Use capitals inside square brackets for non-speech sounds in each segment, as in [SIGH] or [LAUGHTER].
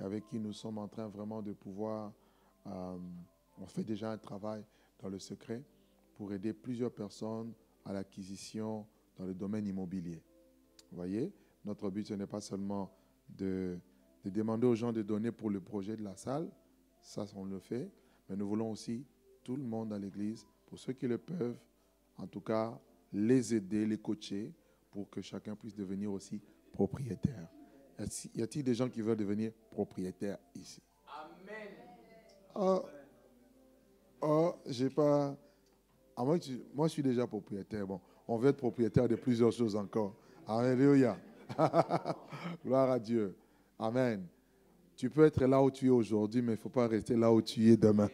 avec qui nous sommes en train vraiment de pouvoir, euh, on fait déjà un travail dans le secret pour aider plusieurs personnes à l'acquisition dans le domaine immobilier. Vous voyez, notre but, ce n'est pas seulement de, demander aux gens de donner pour le projet de la salle, ça on le fait, mais nous voulons aussi tout le monde à l'Église, pour ceux qui le peuvent, en tout cas, les aider, les coacher pour que chacun puisse devenir aussi propriétaire. Y a-t-il des gens qui veulent devenir propriétaires ici Amen. Oh, oh j'ai pas. Ah, moi, je suis déjà propriétaire. Bon, on veut être propriétaire de plusieurs choses encore. Alléluia. [LAUGHS] Gloire à Dieu. Amen. Tu peux être là où tu es aujourd'hui, mais il ne faut pas rester là où tu es demain.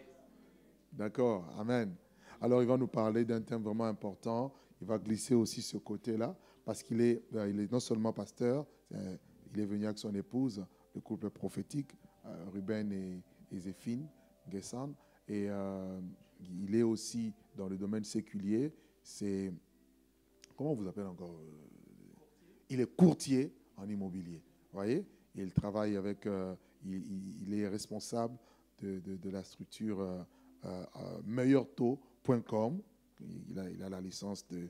D'accord. Amen. Alors, il va nous parler d'un thème vraiment important. Il va glisser aussi ce côté-là, parce qu'il est, euh, il est non seulement pasteur, il est venu avec son épouse, le couple prophétique, euh, Ruben et, Zéphine Gessan. Et euh, il est aussi dans le domaine séculier. C'est. Comment on vous appelle encore euh, Il est courtier en immobilier. Vous voyez Il travaille avec. il, est responsable de, la structure euh, Il a, la licence de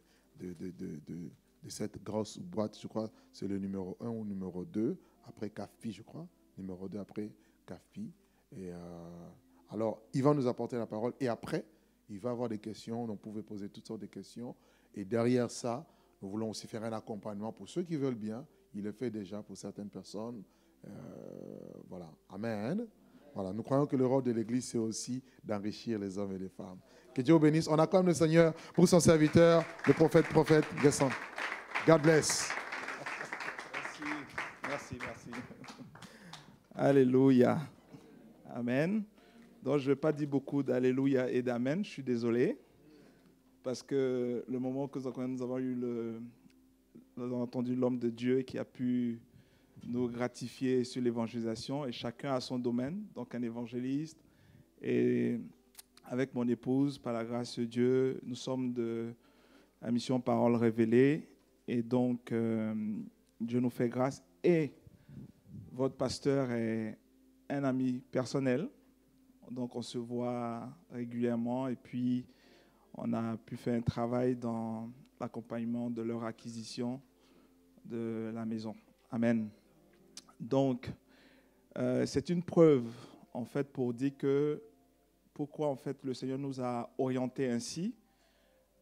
de cette grosse boîte, je crois, c'est le numéro 1 ou numéro 2, après Kafi, je crois, numéro 2 après Kafi. Et euh, alors, il va nous apporter la parole et après, il va avoir des questions, on pouvait poser toutes sortes de questions. Et derrière ça, nous voulons aussi faire un accompagnement pour ceux qui veulent bien. Il le fait déjà pour certaines personnes. Euh, voilà. Amen. Voilà. Nous croyons que le rôle de l'Église, c'est aussi d'enrichir les hommes et les femmes. Que Dieu bénisse. On a même le Seigneur pour son serviteur, le prophète, prophète Gasson. God bless. Merci, merci, merci. Alléluia. Amen. Donc, je vais pas dire beaucoup d'Alléluia et d'Amen, je suis désolé. Parce que le moment que nous avons eu entendu l'homme de Dieu qui a pu nous gratifier sur l'évangélisation et chacun a son domaine, donc un évangéliste. Et avec mon épouse, par la grâce de Dieu, nous sommes de la mission Parole révélée et donc, euh, Dieu nous fait grâce. Et votre pasteur est un ami personnel. Donc, on se voit régulièrement. Et puis, on a pu faire un travail dans l'accompagnement de leur acquisition de la maison. Amen. Donc, euh, c'est une preuve, en fait, pour dire que pourquoi, en fait, le Seigneur nous a orientés ainsi,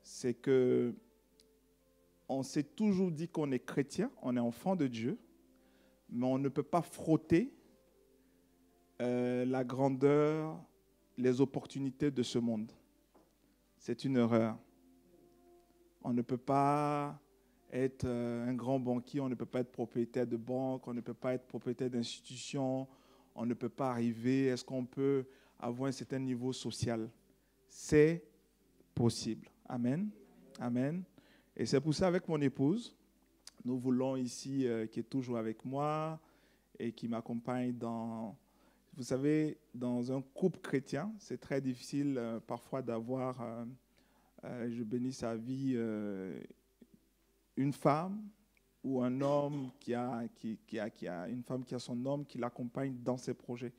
c'est que on s'est toujours dit qu'on est chrétien, on est enfant de Dieu, mais on ne peut pas frotter euh, la grandeur, les opportunités de ce monde. C'est une erreur. On ne peut pas être euh, un grand banquier, on ne peut pas être propriétaire de banque, on ne peut pas être propriétaire d'institution, on ne peut pas arriver, est-ce qu'on peut avoir un certain niveau social C'est possible. Amen. Amen. Et c'est pour ça, avec mon épouse, nous voulons ici, euh, qui est toujours avec moi et qui m'accompagne dans... Vous savez, dans un couple chrétien, c'est très difficile euh, parfois d'avoir, euh, je bénis sa vie, une femme ou un homme qui a, qui a une femme qui a son homme, qui l'accompagne dans ses projets.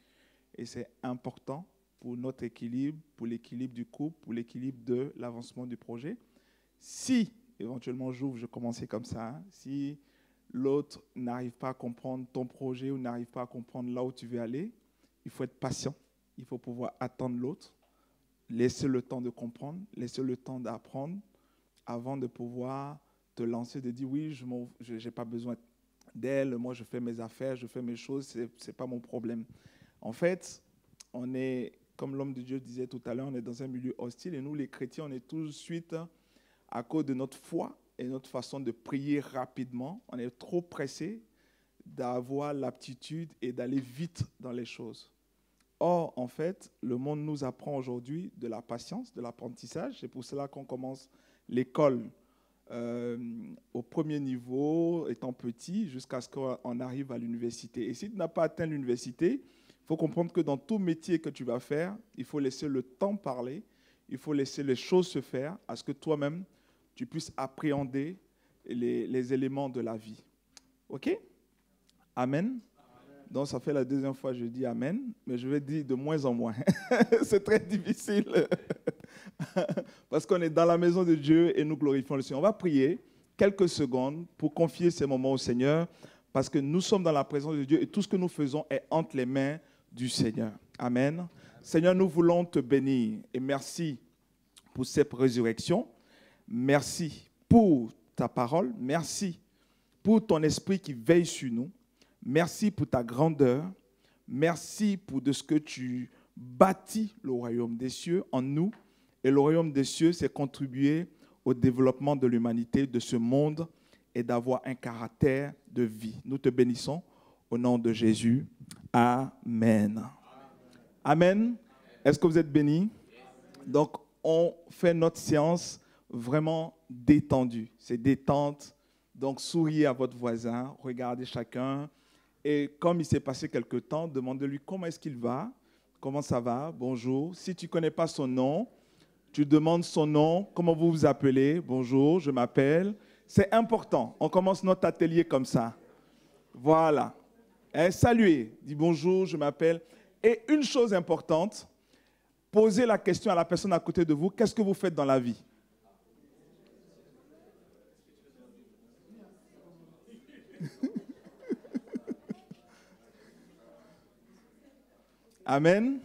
Et c'est important pour notre équilibre, pour l'équilibre du couple, pour l'équilibre de l'avancement du projet. Si éventuellement j'ouvre, je commençais comme ça. Hein. Si l'autre n'arrive pas à comprendre ton projet ou n'arrive pas à comprendre là où tu veux aller, il faut être patient, il faut pouvoir attendre l'autre, laisser le temps de comprendre, laisser le temps d'apprendre avant de pouvoir te lancer, de dire oui, je n'ai pas besoin d'elle, moi je fais mes affaires, je fais mes choses, ce n'est pas mon problème. En fait, on est, comme l'homme de Dieu disait tout à l'heure, on est dans un milieu hostile et nous les chrétiens, on est tout de suite à cause de notre foi et notre façon de prier rapidement. On est trop pressé d'avoir l'aptitude et d'aller vite dans les choses. Or, en fait, le monde nous apprend aujourd'hui de la patience, de l'apprentissage. C'est pour cela qu'on commence l'école euh, au premier niveau, étant petit, jusqu'à ce qu'on arrive à l'université. Et si tu n'as pas atteint l'université, il faut comprendre que dans tout métier que tu vas faire, il faut laisser le temps parler, il faut laisser les choses se faire, à ce que toi-même, tu puisses appréhender les, éléments de la vie. OK Amen. Donc, ça fait la deuxième fois que je dis Amen, mais je vais dire de moins en moins. [LAUGHS] c'est très difficile. [LAUGHS] Parce qu'on est dans la maison de Dieu et nous glorifions le Seigneur. On va prier quelques secondes pour confier ces moments au Seigneur, parce que nous sommes dans la présence de Dieu et tout ce que nous faisons est entre les mains du Seigneur. Amen. Seigneur, nous voulons te bénir et merci pour cette résurrection. Merci pour ta parole. Merci pour ton esprit qui veille sur nous. Merci pour ta grandeur. Merci pour de ce que tu bâtis le royaume des cieux en nous. Et le royaume des cieux, c'est contribuer au développement de l'humanité, de ce monde et d'avoir un caractère de vie. Nous te bénissons au nom de Jésus. Amen. Amen. Est-ce que vous êtes bénis? Donc, on fait notre séance vraiment détendu. C'est détente. Donc souriez à votre voisin, regardez chacun. Et comme il s'est passé quelque temps, demandez-lui comment est-ce qu'il va, comment ça va, bonjour. Si tu ne connais pas son nom, tu demandes son nom, comment vous vous appelez, bonjour, je m'appelle. C'est important. On commence notre atelier comme ça. Voilà. Et eh, saluez, dis bonjour, je m'appelle. Et une chose importante, posez la question à la personne à côté de vous, qu'est-ce que vous faites dans la vie Amen.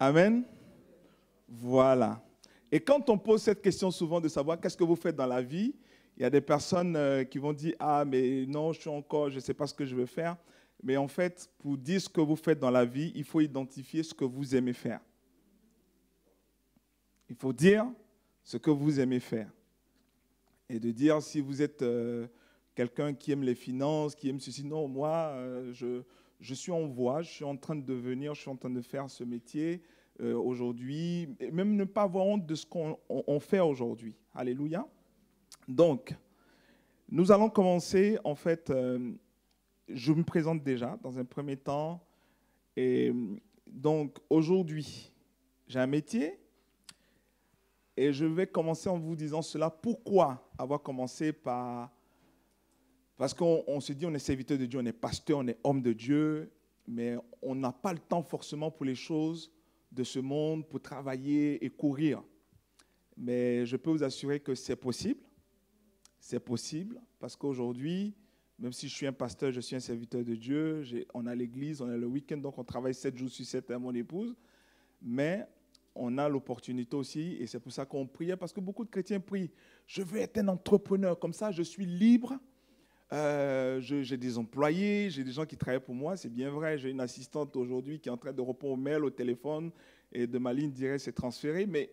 Amen. Voilà. Et quand on pose cette question souvent de savoir qu'est-ce que vous faites dans la vie, il y a des personnes euh, qui vont dire Ah, mais non, je suis encore, je ne sais pas ce que je veux faire. Mais en fait, pour dire ce que vous faites dans la vie, il faut identifier ce que vous aimez faire. Il faut dire ce que vous aimez faire. Et de dire si vous êtes euh, quelqu'un qui aime les finances, qui aime ceci, non, moi, euh, je, je suis en voie, je suis en train de devenir, je suis en train de faire ce métier euh, aujourd'hui, même ne pas avoir honte de ce qu'on fait aujourd'hui. Alléluia. Donc, nous allons commencer, en fait, euh, je me présente déjà dans un premier temps. Et donc, aujourd'hui, j'ai un métier, et je vais commencer en vous disant cela. Pourquoi avoir commencé par parce qu'on se dit, on est serviteur de Dieu, on est pasteur, on est homme de Dieu, mais on n'a pas le temps forcément pour les choses de ce monde, pour travailler et courir. Mais je peux vous assurer que c'est possible. C'est possible parce qu'aujourd'hui, même si je suis un pasteur, je suis un serviteur de Dieu, on a l'église, on a le week-end, donc on travaille 7 jours sur 7 à mon épouse. Mais on a l'opportunité aussi, et c'est pour ça qu'on prie, parce que beaucoup de chrétiens prient, je veux être un entrepreneur, comme ça je suis libre euh, j'ai des employés, j'ai des gens qui travaillent pour moi, c'est bien vrai. J'ai une assistante aujourd'hui qui est en train de répondre aux mails, au téléphone, et de ma ligne directe, c'est transféré. Mais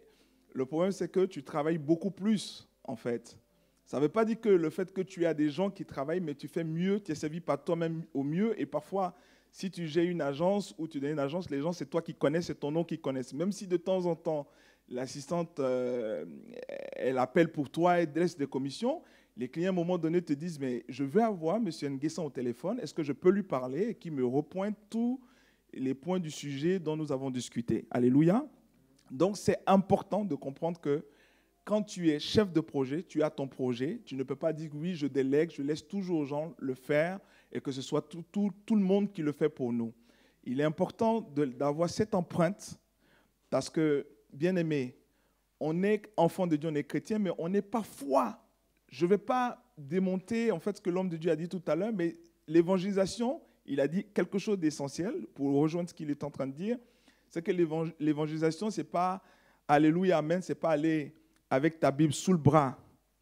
le problème, c'est que tu travailles beaucoup plus, en fait. Ça ne veut pas dire que le fait que tu as des gens qui travaillent, mais tu fais mieux, tu es servi par toi-même au mieux. Et parfois, si tu gères une agence ou tu donnes une agence, les gens, c'est toi qui connais, c'est ton nom qui connaissent. Même si de temps en temps, l'assistante, euh, elle appelle pour toi, et laisse des commissions, les clients, à un moment donné, te disent, mais je veux avoir M. Nguesson au téléphone, est-ce que je peux lui parler et qui me repointe tous les points du sujet dont nous avons discuté. Alléluia. Donc c'est important de comprendre que quand tu es chef de projet, tu as ton projet, tu ne peux pas dire oui, je délègue, je laisse toujours aux gens le faire et que ce soit tout, le monde qui le fait pour nous. Il est important d'avoir cette empreinte parce que, bien aimé, on est enfant de Dieu, on est chrétien, mais on n'est pas foi je ne vais pas démonter en fait ce que l'homme de Dieu a dit tout à l'heure, mais l'évangélisation, il a dit quelque chose d'essentiel pour rejoindre ce qu'il est en train de dire, c'est que l'évangélisation, ce n'est pas Alléluia, Amen, n'est pas aller avec ta Bible sous le bras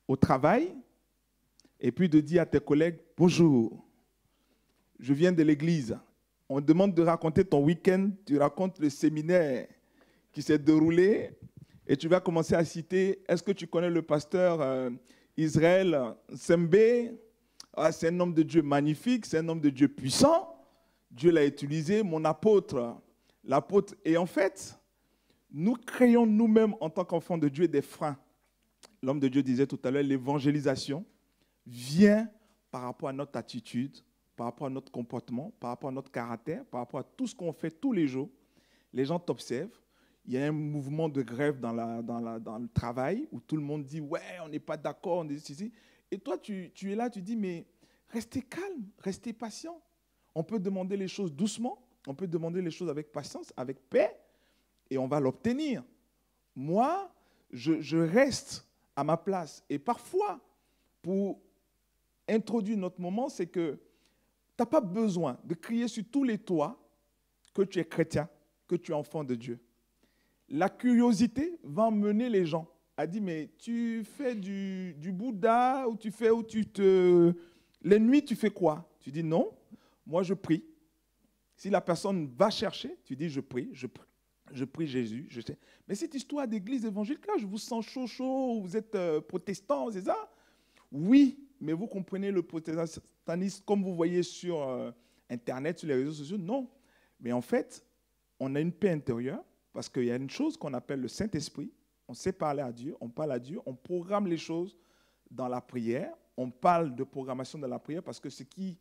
au travail et puis de dire à tes collègues Bonjour, je viens de l'église. On te demande de raconter ton week-end, tu racontes le séminaire qui s'est déroulé et tu vas commencer à citer Est-ce que tu connais le pasteur euh, Israël Sembe, ah, c'est un homme de Dieu magnifique, c'est un homme de Dieu puissant. Dieu l'a utilisé, mon apôtre, l'apôtre. Et en fait, nous créons nous-mêmes en tant qu'enfants de Dieu des freins. L'homme de Dieu disait tout à l'heure, l'évangélisation vient par rapport à notre attitude, par rapport à notre comportement, par rapport à notre caractère, par rapport à tout ce qu'on fait tous les jours. Les gens t'observent, il y a un mouvement de grève dans, le travail où tout le monde dit Ouais, on n'est pas d'accord, on est ici. Et toi, tu, es là, tu dis Mais restez calme, restez patient. On peut demander les choses doucement, on peut demander les choses avec patience, avec paix, et on va l'obtenir. Moi, je, je reste à ma place. Et parfois, pour introduire notre moment, c'est que tu n'as pas besoin de crier sur tous les toits que tu es chrétien, que tu es enfant de Dieu la curiosité va emmener les gens à dit, mais tu fais du, Bouddha ou tu fais ou tu te... Les nuits, tu fais quoi Tu dis non, moi je prie. Si la personne va chercher, tu dis je prie, je prie, je prie Jésus. Je sais. Mais cette histoire d'église évangélique, là, je vous sens chaud, chaud, vous êtes euh, protestant, c'est ça Oui, mais vous comprenez le protestantisme comme vous voyez sur euh, Internet, sur les réseaux sociaux Non. Mais en fait, on a une paix intérieure parce qu'il y a une chose qu'on appelle le Saint-Esprit. On sait parler à Dieu, on parle à Dieu, on programme les choses dans la prière. On parle de programmation dans la prière parce que ce qui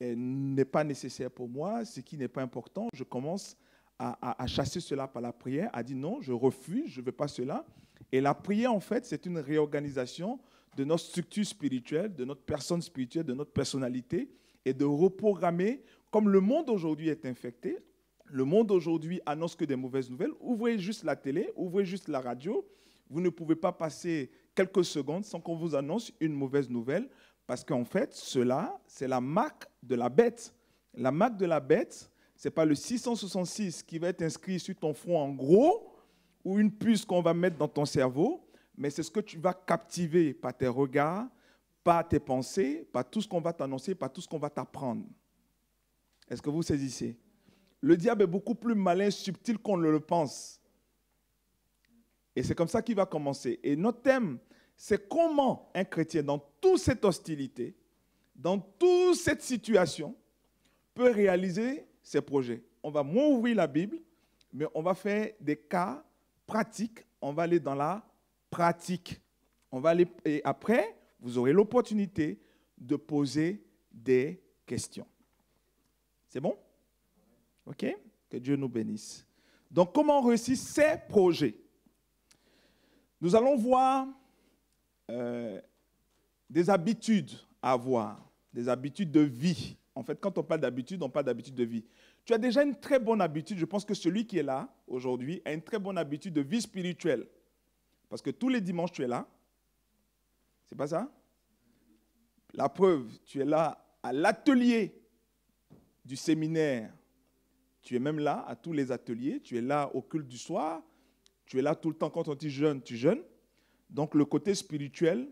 eh, n'est pas nécessaire pour moi, ce qui n'est pas important, je commence à, à, chasser cela par la prière, à dire non, je refuse, je ne veux pas cela. Et la prière, en fait, c'est une réorganisation de notre structure spirituelle, de notre personne spirituelle, de notre personnalité, et de reprogrammer, comme le monde aujourd'hui est infecté, le monde aujourd'hui annonce que des mauvaises nouvelles. Ouvrez juste la télé, ouvrez juste la radio. Vous ne pouvez pas passer quelques secondes sans qu'on vous annonce une mauvaise nouvelle, parce qu'en fait, cela, c'est la marque de la bête. La marque de la bête, ce n'est pas le 666 qui va être inscrit sur ton front en gros, ou une puce qu'on va mettre dans ton cerveau, mais c'est ce que tu vas captiver par tes regards, par tes pensées, par tout ce qu'on va t'annoncer, par tout ce qu'on va t'apprendre. Est-ce que vous saisissez le diable est beaucoup plus malin, subtil qu'on ne le pense. Et c'est comme ça qu'il va commencer. Et notre thème, c'est comment un chrétien, dans toute cette hostilité, dans toute cette situation, peut réaliser ses projets. On va moins ouvrir la Bible, mais on va faire des cas pratiques. On va aller dans la pratique. On va aller, et après, vous aurez l'opportunité de poser des questions. C'est bon OK Que Dieu nous bénisse. Donc, comment réussir ces projets Nous allons voir euh, des habitudes à avoir, des habitudes de vie. En fait, quand on parle d'habitude, on parle d'habitude de vie. Tu as déjà une très bonne habitude. Je pense que celui qui est là aujourd'hui a une très bonne habitude de vie spirituelle. Parce que tous les dimanches, tu es là. C'est pas ça La preuve, tu es là à l'atelier du séminaire tu es même là à tous les ateliers, tu es là au culte du soir, tu es là tout le temps quand on dit jeûne, tu jeûnes. Donc le côté spirituel,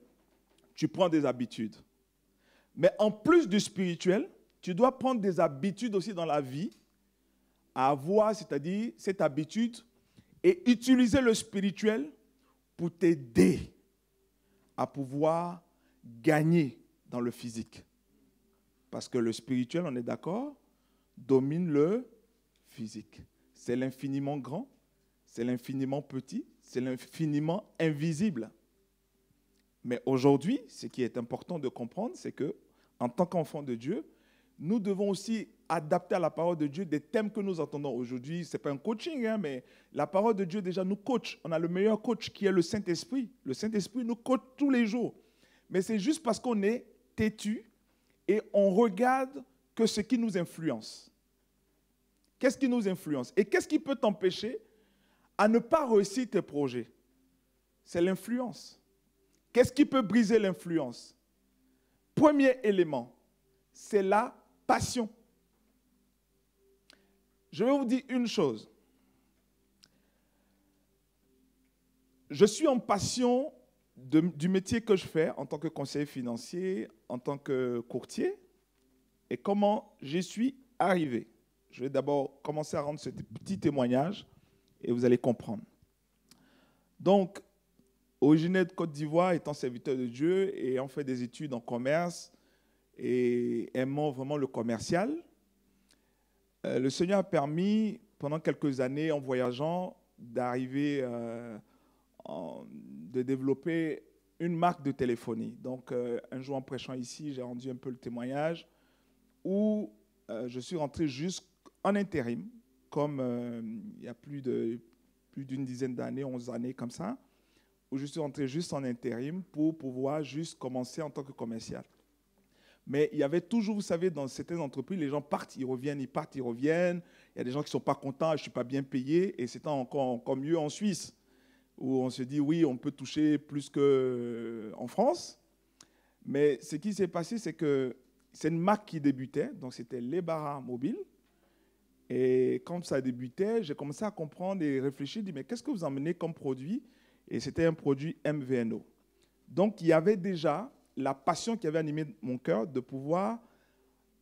tu prends des habitudes. Mais en plus du spirituel, tu dois prendre des habitudes aussi dans la vie, à avoir, c'est-à-dire cette habitude, et utiliser le spirituel pour t'aider à pouvoir gagner dans le physique. Parce que le spirituel, on est d'accord, domine le physique. C'est l'infiniment grand, c'est l'infiniment petit, c'est l'infiniment invisible. Mais aujourd'hui, ce qui est important de comprendre, c'est que en tant qu'enfant de Dieu, nous devons aussi adapter à la parole de Dieu des thèmes que nous entendons aujourd'hui. Ce n'est pas un coaching, hein, mais la parole de Dieu déjà nous coach. On a le meilleur coach qui est le Saint-Esprit. Le Saint-Esprit nous coach tous les jours. Mais c'est juste parce qu'on est têtu et on regarde que ce qui nous influence. Qu'est-ce qui nous influence Et qu'est-ce qui peut t'empêcher à ne pas réussir tes projets C'est l'influence. Qu'est-ce qui peut briser l'influence Premier élément, c'est la passion. Je vais vous dire une chose. Je suis en passion du métier que je fais en tant que conseiller financier, en tant que courtier, et comment j'y suis arrivé. Je vais d'abord commencer à rendre ce petit témoignage et vous allez comprendre. Donc, originaire de Côte d'Ivoire, étant serviteur de Dieu, et ayant fait des études en commerce et aimant vraiment le commercial, euh, le Seigneur a permis, pendant quelques années en voyageant, d'arriver, euh, de développer une marque de téléphonie. Donc, euh, un jour en prêchant ici, j'ai rendu un peu le témoignage où euh, je suis rentré jusqu'à en intérim, comme euh, il y a plus de plus d'une dizaine d'années, 11 années comme ça, où je suis rentré juste en intérim pour pouvoir juste commencer en tant que commercial. Mais il y avait toujours, vous savez, dans certaines entreprises, les gens partent, ils reviennent, ils partent, ils reviennent. Il y a des gens qui ne sont pas contents, je ne suis pas bien payé. Et c'est encore, encore mieux en Suisse, où on se dit, oui, on peut toucher plus qu'en euh, France. Mais ce qui s'est passé, c'est que c'est une marque qui débutait. Donc c'était Lebara Mobile, et quand ça débutait, j'ai commencé à comprendre et réfléchir, dit mais qu'est-ce que vous emmenez comme produit Et c'était un produit MVNO. Donc il y avait déjà la passion qui avait animé mon cœur de pouvoir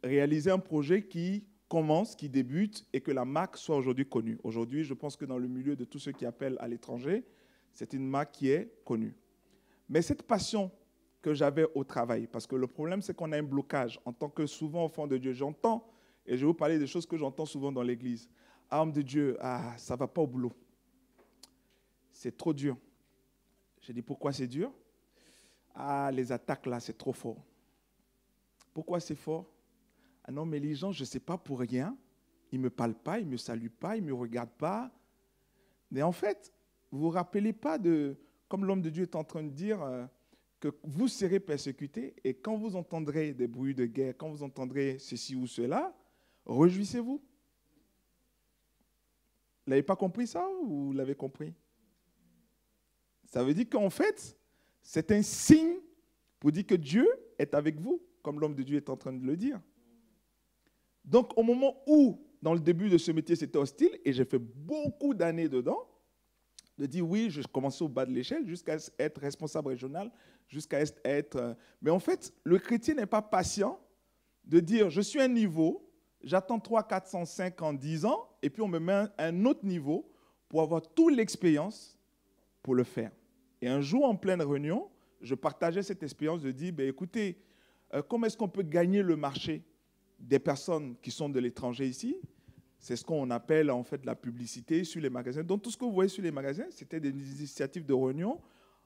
réaliser un projet qui commence, qui débute et que la marque soit aujourd'hui connue. Aujourd'hui, je pense que dans le milieu de tous ceux qui appellent à l'étranger, c'est une marque qui est connue. Mais cette passion que j'avais au travail, parce que le problème, c'est qu'on a un blocage en tant que souvent enfant de Dieu. J'entends et je vais vous parler des choses que j'entends souvent dans l'église. Arme de Dieu, ah, ça ne va pas au boulot. C'est trop dur. Je dit, pourquoi c'est dur Ah, les attaques là, c'est trop fort. Pourquoi c'est fort Ah non, mais les gens, je ne sais pas pour rien. Ils ne me parlent pas, ils ne me saluent pas, ils ne me regardent pas. Mais en fait, vous ne vous rappelez pas de, comme l'homme de Dieu est en train de dire, euh, que vous serez persécutés et quand vous entendrez des bruits de guerre, quand vous entendrez ceci ou cela, « vous Vous n'avez pas compris ça ou vous l'avez compris Ça veut dire qu'en fait, c'est un signe pour dire que Dieu est avec vous, comme l'homme de Dieu est en train de le dire. Donc au moment où, dans le début de ce métier, c'était hostile, et j'ai fait beaucoup d'années dedans, de dire oui, je commençais au bas de l'échelle jusqu'à être responsable régional, jusqu'à être... Euh, mais en fait, le chrétien n'est pas patient de dire je suis un niveau, j'attends 3, 4, 5 en 10 ans, et puis on me met à un autre niveau pour avoir toute l'expérience pour le faire. Et un jour, en pleine réunion, je partageais cette expérience de dire, ben, écoutez, euh, comment est-ce qu'on peut gagner le marché des personnes qui sont de l'étranger ici C'est ce qu'on appelle en fait la publicité sur les magasins. Donc tout ce que vous voyez sur les magasins, c'était des initiatives de réunion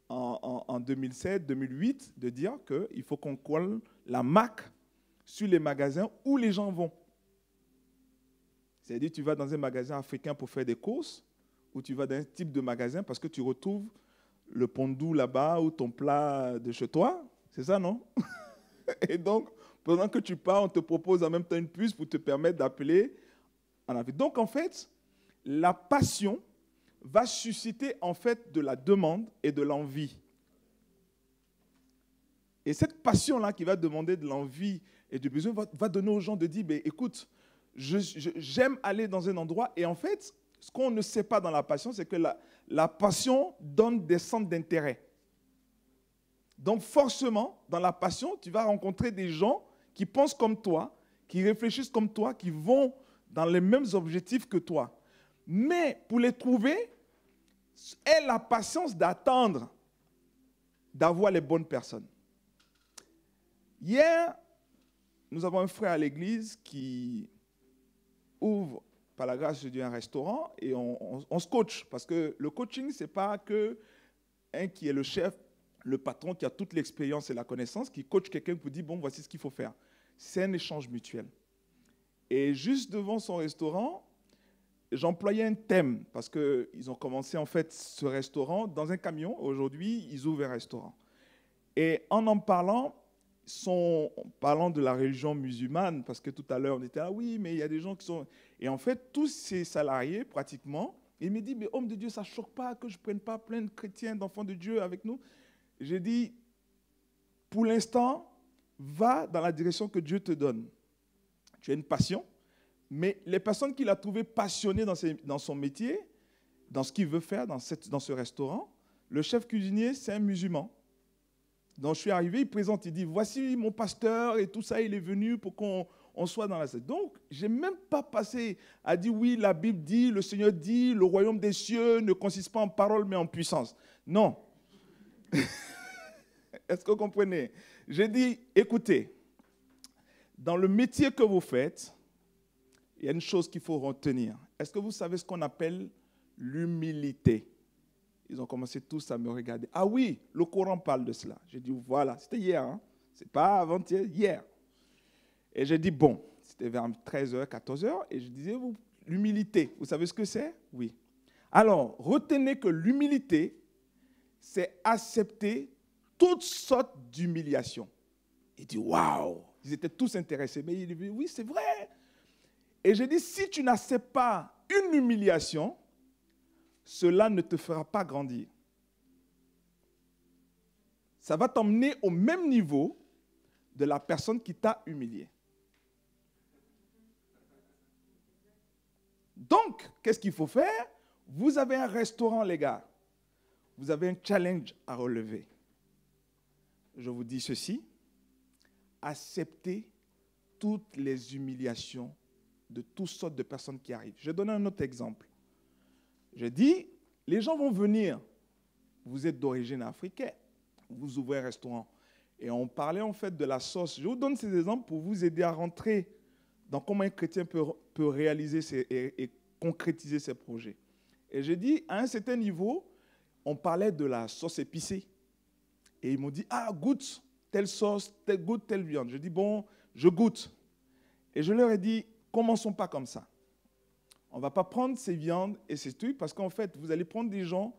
en, en 2007, 2008, de dire qu'il faut qu'on colle la marque sur les magasins où les gens vont. C'est-à-dire, tu vas dans un magasin africain pour faire des courses, ou tu vas dans un type de magasin parce que tu retrouves le pondou là-bas ou ton plat de chez toi. C'est ça, non [LAUGHS] Et donc, pendant que tu pars, on te propose en même temps une puce pour te permettre d'appeler en avis. Donc, en fait, la passion va susciter en fait de la demande et de l'envie. Et cette passion-là qui va demander de l'envie et du besoin va, donner aux gens de dire, ben, écoute, j'aime aller dans un endroit et en fait, ce qu'on ne sait pas dans la passion, c'est que la, passion donne des centres d'intérêt. Donc forcément, dans la passion, tu vas rencontrer des gens qui pensent comme toi, qui réfléchissent comme toi, qui vont dans les mêmes objectifs que toi. Mais pour les trouver, est la patience d'attendre d'avoir les bonnes personnes. Hier, nous avons un frère à l'église qui ouvre par la grâce de un restaurant et on, se coach. Parce que le coaching, ce n'est pas que un qui est le chef, le patron qui a toute l'expérience et la connaissance, qui coach quelqu'un pour dire, bon, voici ce qu'il faut faire. C'est un échange mutuel. Et juste devant son restaurant, j'employais un thème, parce qu'ils ont commencé en fait ce restaurant dans un camion. Aujourd'hui, ils ouvrent un restaurant. Et en en parlant, sont, parlant de la religion musulmane, parce que tout à l'heure on était, ah oui, mais il y a des gens qui sont... Et en fait, tous ces salariés, pratiquement, ils me dit, mais homme de Dieu, ça ne choque pas que je ne prenne pas plein de chrétiens, d'enfants de Dieu avec nous. J'ai dit, pour l'instant, va dans la direction que Dieu te donne. Tu as une passion, mais les personnes qu'il a trouvées passionnées dans, son métier, dans ce qu'il veut faire, dans, dans ce restaurant, le chef cuisinier, c'est un musulman. Donc je suis arrivé, il présente, il dit, voici mon pasteur et tout ça, il est venu pour qu'on soit dans la scène. Donc n'ai même pas passé à dire, oui, la Bible dit, le Seigneur dit, le royaume des cieux ne consiste pas en parole mais en puissance. Non. [LAUGHS] Est-ce que vous comprenez J'ai dit, écoutez, dans le métier que vous faites, il y a une chose qu'il faut retenir. Est-ce que vous savez ce qu'on appelle l'humilité ils ont commencé tous à me regarder. Ah oui, le Coran parle de cela. J'ai dit, voilà, c'était hier, hein? c'est pas avant-hier, hier. Et j'ai dit, bon, c'était vers 13h, 14h, et je disais, vous, l'humilité, vous savez ce que c'est Oui. Alors, retenez que l'humilité, c'est accepter toutes sortes d'humiliations. Il dit, waouh Ils étaient tous intéressés, mais il dit, oui, c'est vrai. Et j'ai dit, si tu n'acceptes pas une humiliation, cela ne te fera pas grandir. Ça va t'emmener au même niveau de la personne qui t'a humilié. Donc, qu'est-ce qu'il faut faire Vous avez un restaurant, les gars. Vous avez un challenge à relever. Je vous dis ceci. Acceptez toutes les humiliations de toutes sortes de personnes qui arrivent. Je donne un autre exemple. J'ai dit, les gens vont venir. Vous êtes d'origine africaine. Vous ouvrez un restaurant. Et on parlait en fait de la sauce. Je vous donne ces exemples pour vous aider à rentrer dans comment un chrétien peut, peut réaliser et, concrétiser ses projets. Et j'ai dit, à un certain niveau, on parlait de la sauce épicée. Et ils m'ont dit, ah, goûte telle sauce, telle, goûte telle viande. Je dis, bon, je goûte. Et je leur ai dit, commençons pas comme ça on va pas prendre ces viandes et ces trucs parce qu'en fait, vous allez prendre des gens,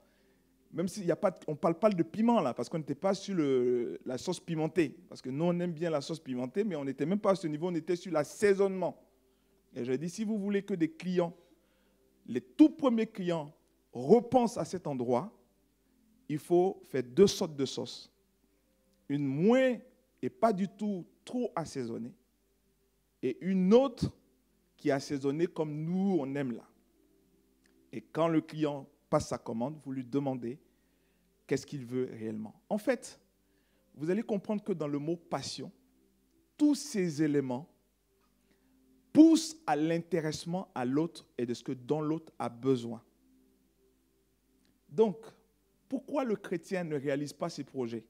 même s'il n'y a pas, on parle pas de piment là, parce qu'on n'était pas sur la sauce pimentée, parce que nous on aime bien la sauce pimentée, mais on n'était même pas à ce niveau, on était sur l'assaisonnement. Et j'ai dit, si vous voulez que des clients, les tout premiers clients, repensent à cet endroit, il faut faire deux sortes de sauces. Une moins et pas du tout trop assaisonnée, et une autre qui est assaisonné comme nous, on aime là. Et quand le client passe sa commande, vous lui demandez qu'est-ce qu'il veut réellement. En fait, vous allez comprendre que dans le mot passion, tous ces éléments poussent à l'intéressement à l'autre et de ce que dont l'autre a besoin. Donc, pourquoi le chrétien ne réalise pas ses projets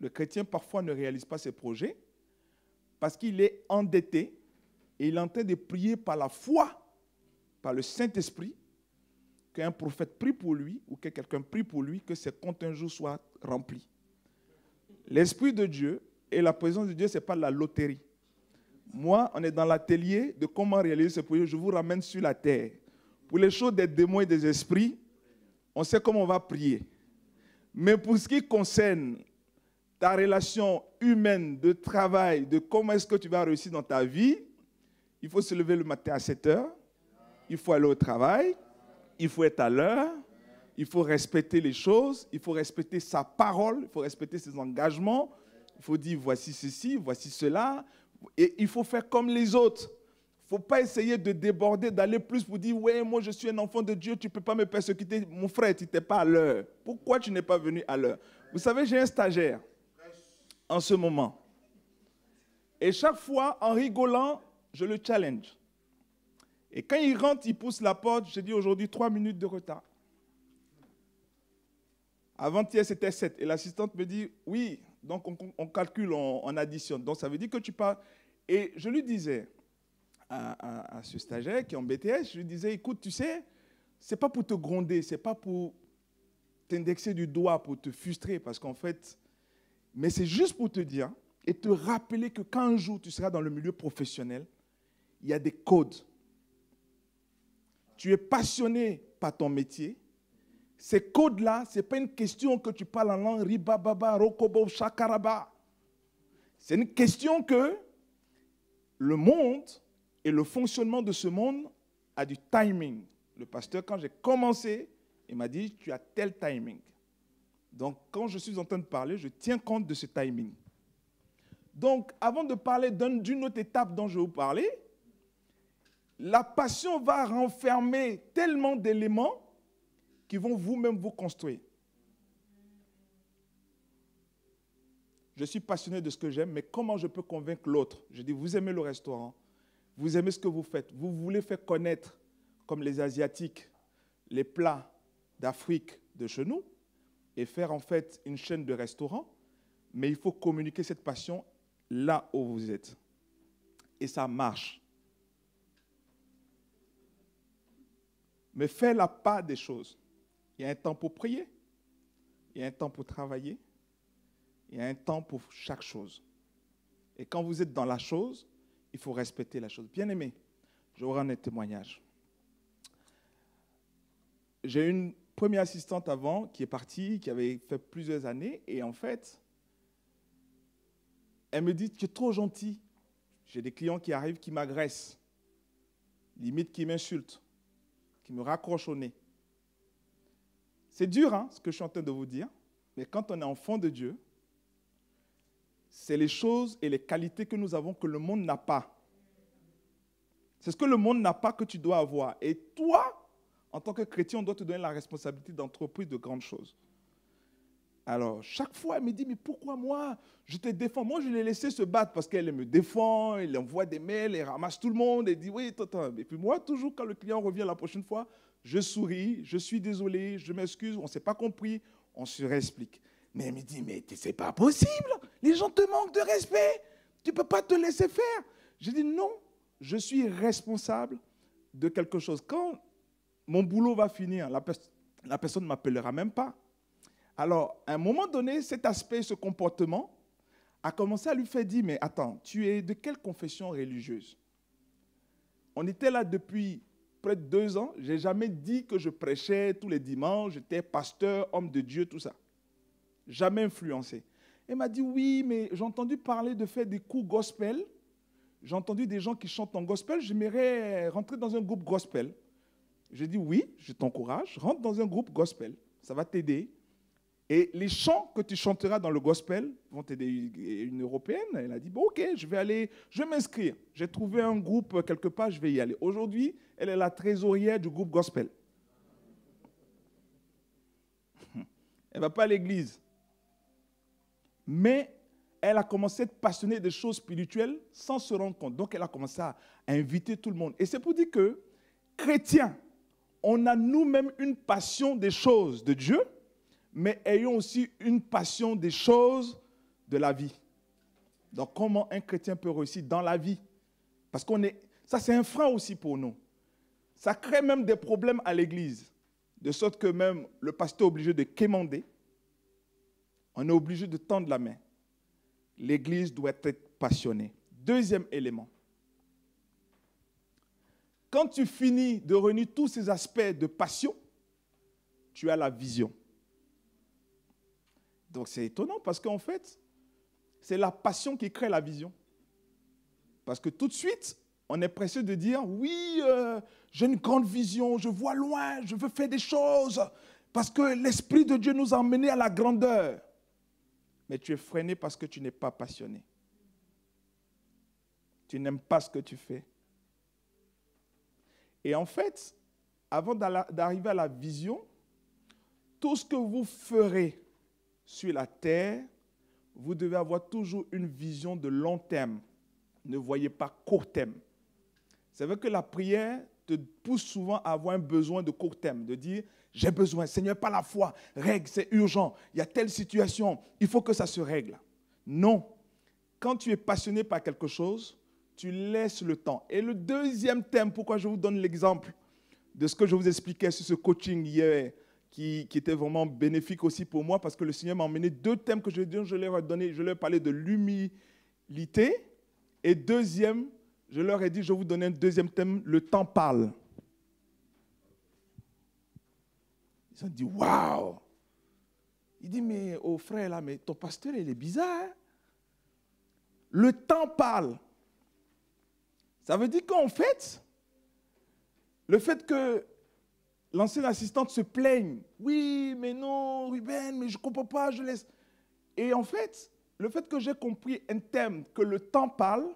Le chrétien parfois ne réalise pas ses projets parce qu'il est endetté et il est en train de prier par la foi, par le Saint-Esprit, qu'un prophète prie pour lui ou que quelqu'un prie pour lui, que ses comptes un jour soient remplis. L'Esprit de Dieu et la présence de Dieu, ce n'est pas la loterie. Moi, on est dans l'atelier de comment réaliser ce projet. Je vous ramène sur la terre. Pour les choses des démons et des esprits, on sait comment on va prier. Mais pour ce qui concerne ta relation humaine de travail, de comment est-ce que tu vas réussir dans ta vie, il faut se lever le matin à 7 heures. Il faut aller au travail. Il faut être à l'heure. Il faut respecter les choses. Il faut respecter sa parole. Il faut respecter ses engagements. Il faut dire voici ceci, voici cela. Et il faut faire comme les autres. Il ne faut pas essayer de déborder, d'aller plus pour dire Ouais, moi je suis un enfant de Dieu, tu ne peux pas me persécuter. Mon frère, tu n'étais pas à l'heure. Pourquoi tu n'es pas venu à l'heure Vous savez, j'ai un stagiaire en ce moment. Et chaque fois, en rigolant, je le challenge. Et quand il rentre, il pousse la porte. J'ai dit aujourd'hui trois minutes de retard. Avant-hier, c'était 7. Et l'assistante me dit Oui, donc on, calcule, on, additionne. Donc ça veut dire que tu pars. Et je lui disais à, ce stagiaire qui est en BTS Je lui disais Écoute, tu sais, c'est pas pour te gronder, c'est pas pour t'indexer du doigt, pour te frustrer, parce qu'en fait, mais c'est juste pour te dire et te rappeler que quand un jour tu seras dans le milieu professionnel, il y a des codes. Tu es passionné par ton métier. Ces codes-là, ce n'est pas une question que tu parles en langue ribababa, rokobo, shakaraba. C'est une question que le monde et le fonctionnement de ce monde a du timing. Le pasteur, quand j'ai commencé, il m'a dit, tu as tel timing. Donc, quand je suis en train de parler, je tiens compte de ce timing. Donc, avant de parler d'une autre étape dont je vais vous parler, la passion va renfermer tellement d'éléments qui vont vous-même vous construire. Je suis passionné de ce que j'aime, mais comment je peux convaincre l'autre Je dis, vous aimez le restaurant, vous aimez ce que vous faites, vous voulez faire connaître, comme les Asiatiques, les plats d'Afrique de chez nous, et faire en fait une chaîne de restaurants, mais il faut communiquer cette passion là où vous êtes. Et ça marche. Mais fais la part des choses. Il y a un temps pour prier, il y a un temps pour travailler, il y a un temps pour chaque chose. Et quand vous êtes dans la chose, il faut respecter la chose. Bien aimé, je vous rends un témoignage. J'ai une première assistante avant qui est partie, qui avait fait plusieurs années, et en fait, elle me dit Tu es trop gentil. J'ai des clients qui arrivent qui m'agressent, limite qui m'insultent qui me raccroche au nez. C'est dur, hein, ce que je suis en train de vous dire, mais quand on est enfant de Dieu, c'est les choses et les qualités que nous avons que le monde n'a pas. C'est ce que le monde n'a pas que tu dois avoir. Et toi, en tant que chrétien, on doit te donner la responsabilité d'entreprise de grandes choses. Alors, chaque fois, elle me dit, mais pourquoi moi Je te défends. Moi, je l'ai laissé se battre parce qu'elle me défend, elle envoie des mails, elle ramasse tout le monde, elle dit, oui, attends Et puis moi, toujours, quand le client revient la prochaine fois, je souris, je suis désolé, je m'excuse, on ne s'est pas compris, on se réexplique. Mais elle me dit, mais c'est pas possible, les gens te manquent de respect, tu ne peux pas te laisser faire. Je dis, non, je suis responsable de quelque chose. Quand mon boulot va finir, la, la personne ne m'appellera même pas alors, à un moment donné, cet aspect, ce comportement, a commencé à lui faire dire, mais attends, tu es de quelle confession religieuse On était là depuis près de deux ans, j'ai jamais dit que je prêchais tous les dimanches, j'étais pasteur, homme de Dieu, tout ça. Jamais influencé. Elle m'a dit, oui, mais j'ai entendu parler de faire des coups gospel. J'ai entendu des gens qui chantent en gospel, j'aimerais rentrer dans un groupe gospel. J'ai dit, oui, je t'encourage, rentre dans un groupe gospel, ça va t'aider et les chants que tu chanteras dans le gospel vont t'aider. Une européenne, elle a dit Bon, ok, je vais aller, je vais m'inscrire. J'ai trouvé un groupe quelque part, je vais y aller. Aujourd'hui, elle est la trésorière du groupe gospel. [LAUGHS] Elle va pas à l'église. Mais elle a commencé à être passionnée des choses spirituelles sans se rendre compte. Donc elle a commencé à inviter tout le monde. Et c'est pour dire que, chrétiens, on a nous-mêmes une passion des choses de Dieu mais ayons aussi une passion des choses de la vie. Donc comment un chrétien peut réussir dans la vie Parce qu'on est ça c'est un frein aussi pour nous. Ça crée même des problèmes à l'église, de sorte que même le pasteur est obligé de quémander. On est obligé de tendre la main. L'église doit être passionnée. Deuxième élément. Quand tu finis de réunir tous ces aspects de passion, tu as la vision. Donc c'est étonnant parce qu'en fait, c'est la passion qui crée la vision. Parce que tout de suite, on est pressé de dire, oui, euh, j'ai une grande vision, je vois loin, je veux faire des choses, parce que l'Esprit de Dieu nous a emmenés à la grandeur. Mais tu es freiné parce que tu n'es pas passionné. Tu n'aimes pas ce que tu fais. Et en fait, avant d'arriver à la vision, tout ce que vous ferez sur la terre, vous devez avoir toujours une vision de long terme. Ne voyez pas court terme. C'est vrai que la prière te pousse souvent à avoir un besoin de court terme, de dire j'ai besoin, Seigneur, pas la foi, règle, c'est urgent, il y a telle situation, il faut que ça se règle. Non. Quand tu es passionné par quelque chose, tu laisses le temps. Et le deuxième thème, pourquoi je vous donne l'exemple de ce que je vous expliquais sur ce coaching hier qui, était vraiment bénéfique aussi pour moi parce que le Seigneur m'a emmené deux thèmes que je, je leur ai donné. Je leur ai parlé de l'humilité et deuxième, je leur ai dit, je vais vous donner un deuxième thème, le temps parle. Ils ont dit, waouh Il dit, mais oh frère là, mais ton pasteur, il est bizarre. Hein. Le temps parle. Ça veut dire qu'en fait, le fait que L'ancienne assistante se plaigne. Oui, mais non, Ruben, mais je ne comprends pas, je laisse. Et en fait, le fait que j'ai compris un thème, que le temps parle,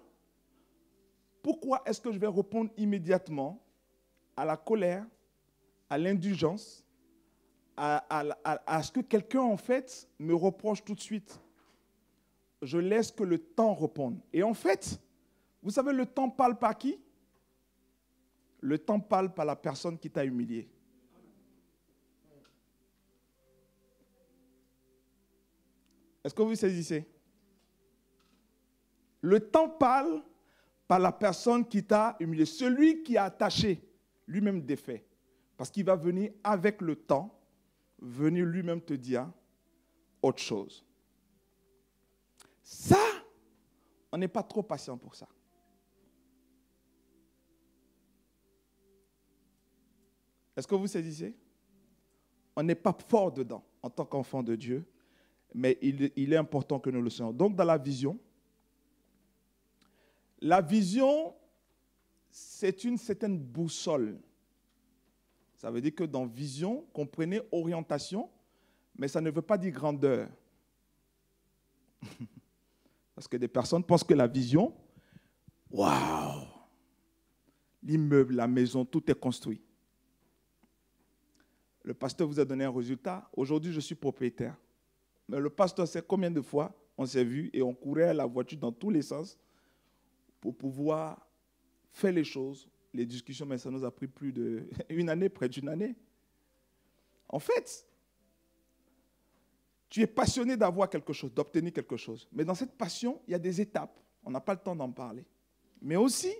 pourquoi est-ce que je vais répondre immédiatement à la colère, à l'indulgence, à, ce que quelqu'un, en fait, me reproche tout de suite Je laisse que le temps réponde. Et en fait, vous savez, le temps parle par qui Le temps parle par la personne qui t'a humilié. Est-ce que vous saisissez Le temps parle par la personne qui t'a humilié. Celui qui a attaché, lui-même défait. Parce qu'il va venir avec le temps, venir lui-même te dire autre chose. Ça, on n'est pas trop patient pour ça. Est-ce que vous saisissez On n'est pas fort dedans en tant qu'enfant de Dieu mais il, est important que nous le soyons. Donc dans la vision, la vision, c'est une certaine boussole. Ça veut dire que dans vision, comprenez orientation, mais ça ne veut pas dire grandeur. [LAUGHS] Parce que des personnes pensent que la vision, waouh, l'immeuble, la maison, tout est construit. Le pasteur vous a donné un résultat. Aujourd'hui, je suis propriétaire. Mais le pasteur sait combien de fois on s'est vu et on courait à la voiture dans tous les sens pour pouvoir faire les choses, les discussions, mais ça nous a pris plus d'une [LAUGHS] année, près d'une année. En fait, tu es passionné d'avoir quelque chose, d'obtenir quelque chose. Mais dans cette passion, il y a des étapes. On n'a pas le temps d'en parler. Mais aussi,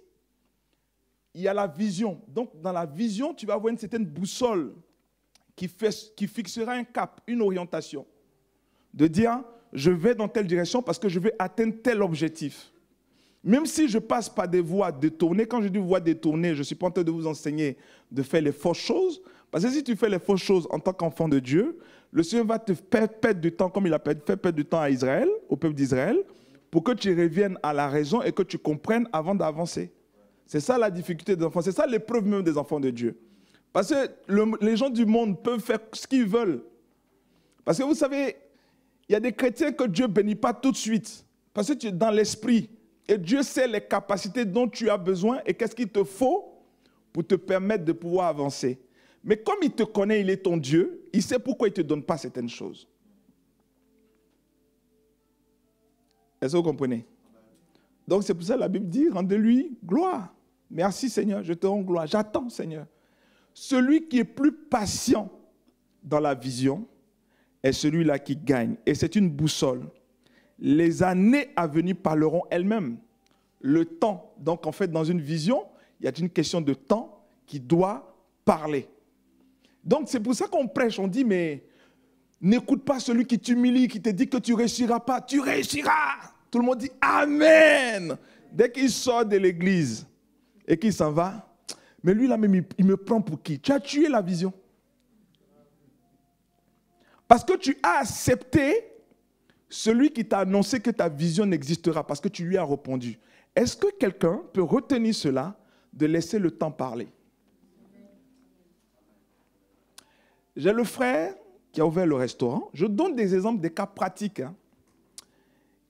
il y a la vision. Donc, dans la vision, tu vas avoir une certaine boussole qui, qui fixera un cap, une orientation de dire je vais dans telle direction parce que je vais atteindre tel objectif. Même si je passe par des voies détournées, quand je dis voies détournées, je ne suis pas en train de vous enseigner de faire les fausses choses. Parce que si tu fais les fausses choses en tant qu'enfant de Dieu, le Seigneur va te faire perdre du temps comme il a fait perdre du temps à Israël, au peuple d'Israël, pour que tu reviennes à la raison et que tu comprennes avant d'avancer. C'est ça la difficulté des enfants, c'est ça l'épreuve même des enfants de Dieu. Parce que les gens du monde peuvent faire ce qu'ils veulent. Parce que vous savez, il y a des chrétiens que Dieu bénit pas tout de suite parce que tu es dans l'esprit et Dieu sait les capacités dont tu as besoin et qu'est-ce qu'il te faut pour te permettre de pouvoir avancer. Mais comme il te connaît, il est ton Dieu, il sait pourquoi il te donne pas certaines choses. Est-ce que vous comprenez Donc c'est pour ça que la Bible dit, rendez-lui gloire. Merci Seigneur, je te rends gloire. J'attends Seigneur. Celui qui est plus patient dans la vision, est celui-là qui gagne. Et c'est une boussole. Les années à venir parleront elles-mêmes. Le temps. Donc en fait, dans une vision, il y a une question de temps qui doit parler. Donc c'est pour ça qu'on prêche, on dit, mais n'écoute pas celui qui t'humilie, qui te dit que tu ne réussiras pas, tu réussiras. Tout le monde dit Amen. Dès qu'il sort de l'église et qu'il s'en va, mais lui là-même, il me prend pour qui Tu as tué la vision. Parce que tu as accepté celui qui t'a annoncé que ta vision n'existera, parce que tu lui as répondu. Est-ce que quelqu'un peut retenir cela de laisser le temps parler J'ai le frère qui a ouvert le restaurant. Je donne des exemples, des cas pratiques. Hein,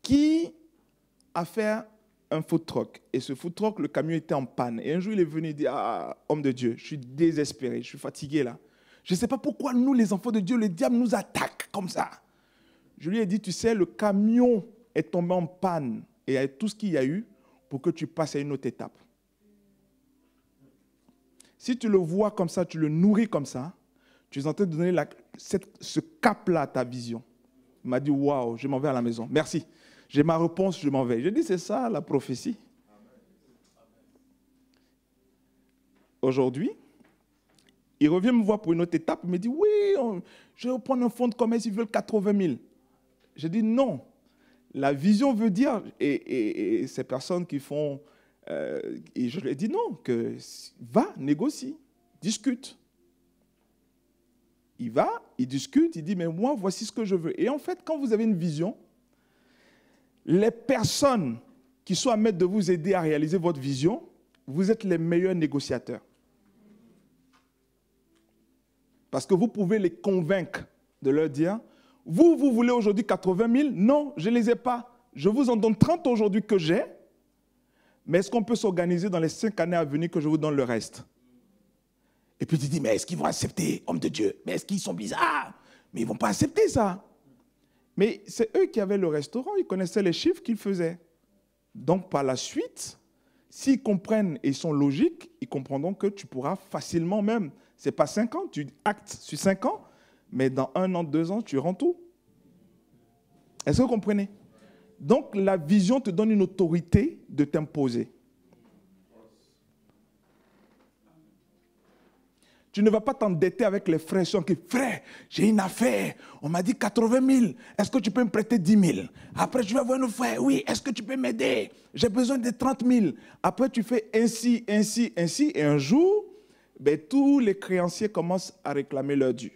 qui a fait un food truck. Et ce food truck, le camion était en panne. Et un jour, il est venu dire, ah, homme de Dieu, je suis désespéré, je suis fatigué là. Je ne sais pas pourquoi nous, les enfants de Dieu, le diable nous attaque comme ça. Je lui ai dit, tu sais, le camion est tombé en panne et il tout ce qu'il y a eu pour que tu passes à une autre étape. Si tu le vois comme ça, tu le nourris comme ça, tu es en train de donner la, ce cap-là à ta vision. Il m'a dit, waouh, je m'en vais à la maison. Merci. J'ai ma réponse, je m'en vais. Je dis, c'est ça la prophétie. Aujourd'hui, il revient me voir pour une autre étape, il me dit, oui, je vais prendre un fonds de commerce, ils veulent 80 000. Je dis, non. La vision veut dire, et, ces personnes qui font, euh, et je lui ai dit, non, que va, négocie, discute. Il va, il discute, il dit, mais moi, voici ce que je veux. Et en fait, quand vous avez une vision, les personnes qui sont à mettre de vous aider à réaliser votre vision, vous êtes les meilleurs négociateurs. Parce que vous pouvez les convaincre de leur dire, vous, vous voulez aujourd'hui 80 000 Non, je ne les ai pas. Je vous en donne 30 aujourd'hui que j'ai, mais est-ce qu'on peut s'organiser dans les 5 années à venir que je vous donne le reste Et puis tu dis, mais est-ce qu'ils vont accepter, homme de Dieu Mais est-ce qu'ils sont bizarres Mais ils ne vont pas accepter ça. Mais c'est eux qui avaient le restaurant, ils connaissaient les chiffres qu'ils faisaient. Donc par la suite, s'ils comprennent et sont logiques, ils comprendront que tu pourras facilement même ce n'est pas 5 ans, tu actes sur 5 ans, mais dans un an, deux ans, tu rends tout. Est-ce que vous comprenez Donc la vision te donne une autorité de t'imposer. Tu ne vas pas t'endetter avec les frères qui frère, j'ai une affaire, on m'a dit 80 000, est-ce que tu peux me prêter 10 000 Après, tu vas voir nos frères, oui, est-ce que tu peux m'aider J'ai besoin de 30 000. Après, tu fais ainsi, ainsi, ainsi, et un jour, ben, tous les créanciers commencent à réclamer leur dû.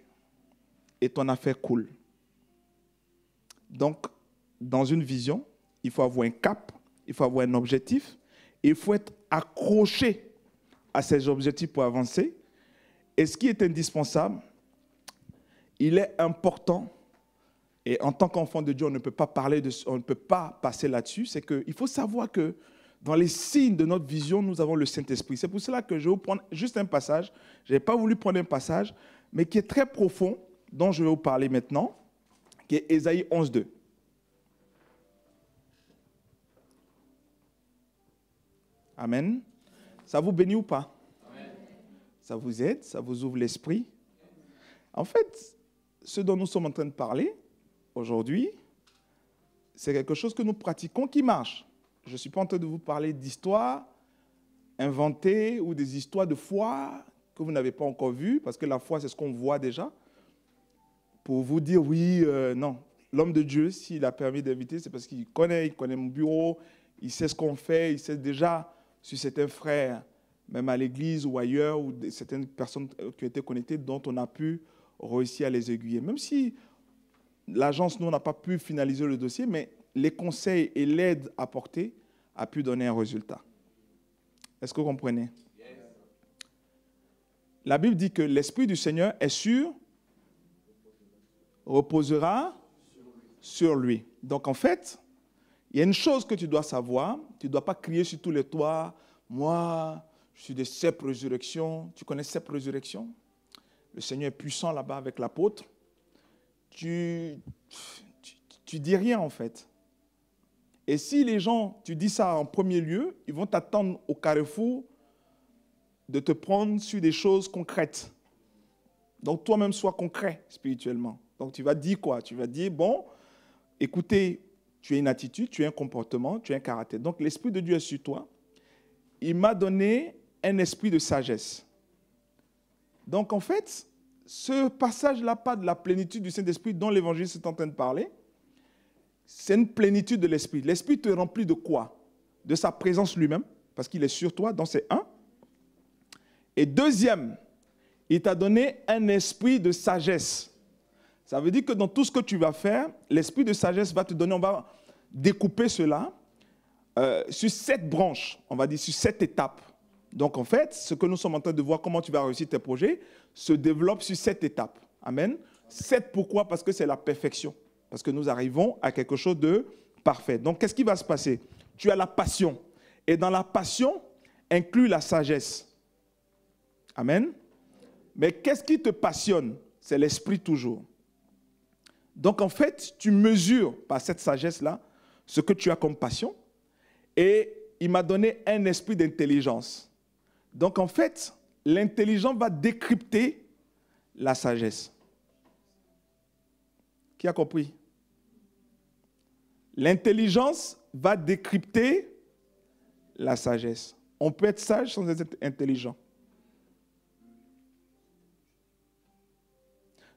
Et ton affaire coule. Donc, dans une vision, il faut avoir un cap, il faut avoir un objectif, il faut être accroché à ces objectifs pour avancer. Et ce qui est indispensable, il est important, et en tant qu'enfant de Dieu, on ne peut pas parler de, on ne peut pas passer là-dessus, c'est qu'il faut savoir que dans les signes de notre vision, nous avons le Saint-Esprit. C'est pour cela que je vais vous prendre juste un passage. Je n'ai pas voulu prendre un passage, mais qui est très profond, dont je vais vous parler maintenant, qui est Ésaïe 11.2. Amen. Ça vous bénit ou pas Amen. Ça vous aide, ça vous ouvre l'esprit. En fait, ce dont nous sommes en train de parler aujourd'hui, c'est quelque chose que nous pratiquons qui marche. Je ne suis pas en train de vous parler d'histoires inventées ou des histoires de foi que vous n'avez pas encore vues, parce que la foi, c'est ce qu'on voit déjà. Pour vous dire oui, euh, non. L'homme de Dieu, s'il a permis d'inviter, c'est parce qu'il connaît, il connaît mon bureau, il sait ce qu'on fait, il sait déjà si c'est un frère, même à l'église ou ailleurs, ou certaines personnes euh, qui étaient connectées, dont on a pu réussir à les aiguiller. Même si l'agence, nous, n'a pas pu finaliser le dossier, mais les conseils et l'aide apportée a pu donner un résultat. Est-ce que vous comprenez La Bible dit que l'Esprit du Seigneur est sûr, reposera sur lui. Donc en fait, il y a une chose que tu dois savoir, tu ne dois pas crier sur tous les toits, moi, je suis de cette résurrection. Tu connais cette résurrection Le Seigneur est puissant là-bas avec l'apôtre. tu, tu dis rien en fait. Et si les gens, tu dis ça en premier lieu, ils vont t'attendre au carrefour de te prendre sur des choses concrètes. Donc toi-même, sois concret spirituellement. Donc tu vas dire quoi Tu vas dire, bon, écoutez, tu as une attitude, tu as un comportement, tu as un caractère. Donc l'Esprit de Dieu est sur toi. Il m'a donné un esprit de sagesse. Donc en fait, ce passage-là pas de la plénitude du Saint-Esprit dont l'Évangile est en train de parler, c'est une plénitude de l'esprit. L'esprit te remplit de quoi De sa présence lui-même, parce qu'il est sur toi, dans ses un. Et deuxième, il t'a donné un esprit de sagesse. Ça veut dire que dans tout ce que tu vas faire, l'esprit de sagesse va te donner, on va découper cela euh, sur sept branches, on va dire sur sept étapes. Donc en fait, ce que nous sommes en train de voir, comment tu vas réussir tes projets, se développe sur sept étapes. Amen. Sept pourquoi Parce que c'est la perfection parce que nous arrivons à quelque chose de parfait. Donc, qu'est-ce qui va se passer Tu as la passion. Et dans la passion, inclut la sagesse. Amen. Mais qu'est-ce qui te passionne C'est l'esprit toujours. Donc, en fait, tu mesures par cette sagesse-là ce que tu as comme passion. Et il m'a donné un esprit d'intelligence. Donc, en fait, l'intelligent va décrypter la sagesse. Qui a compris L'intelligence va décrypter la sagesse. On peut être sage sans être intelligent.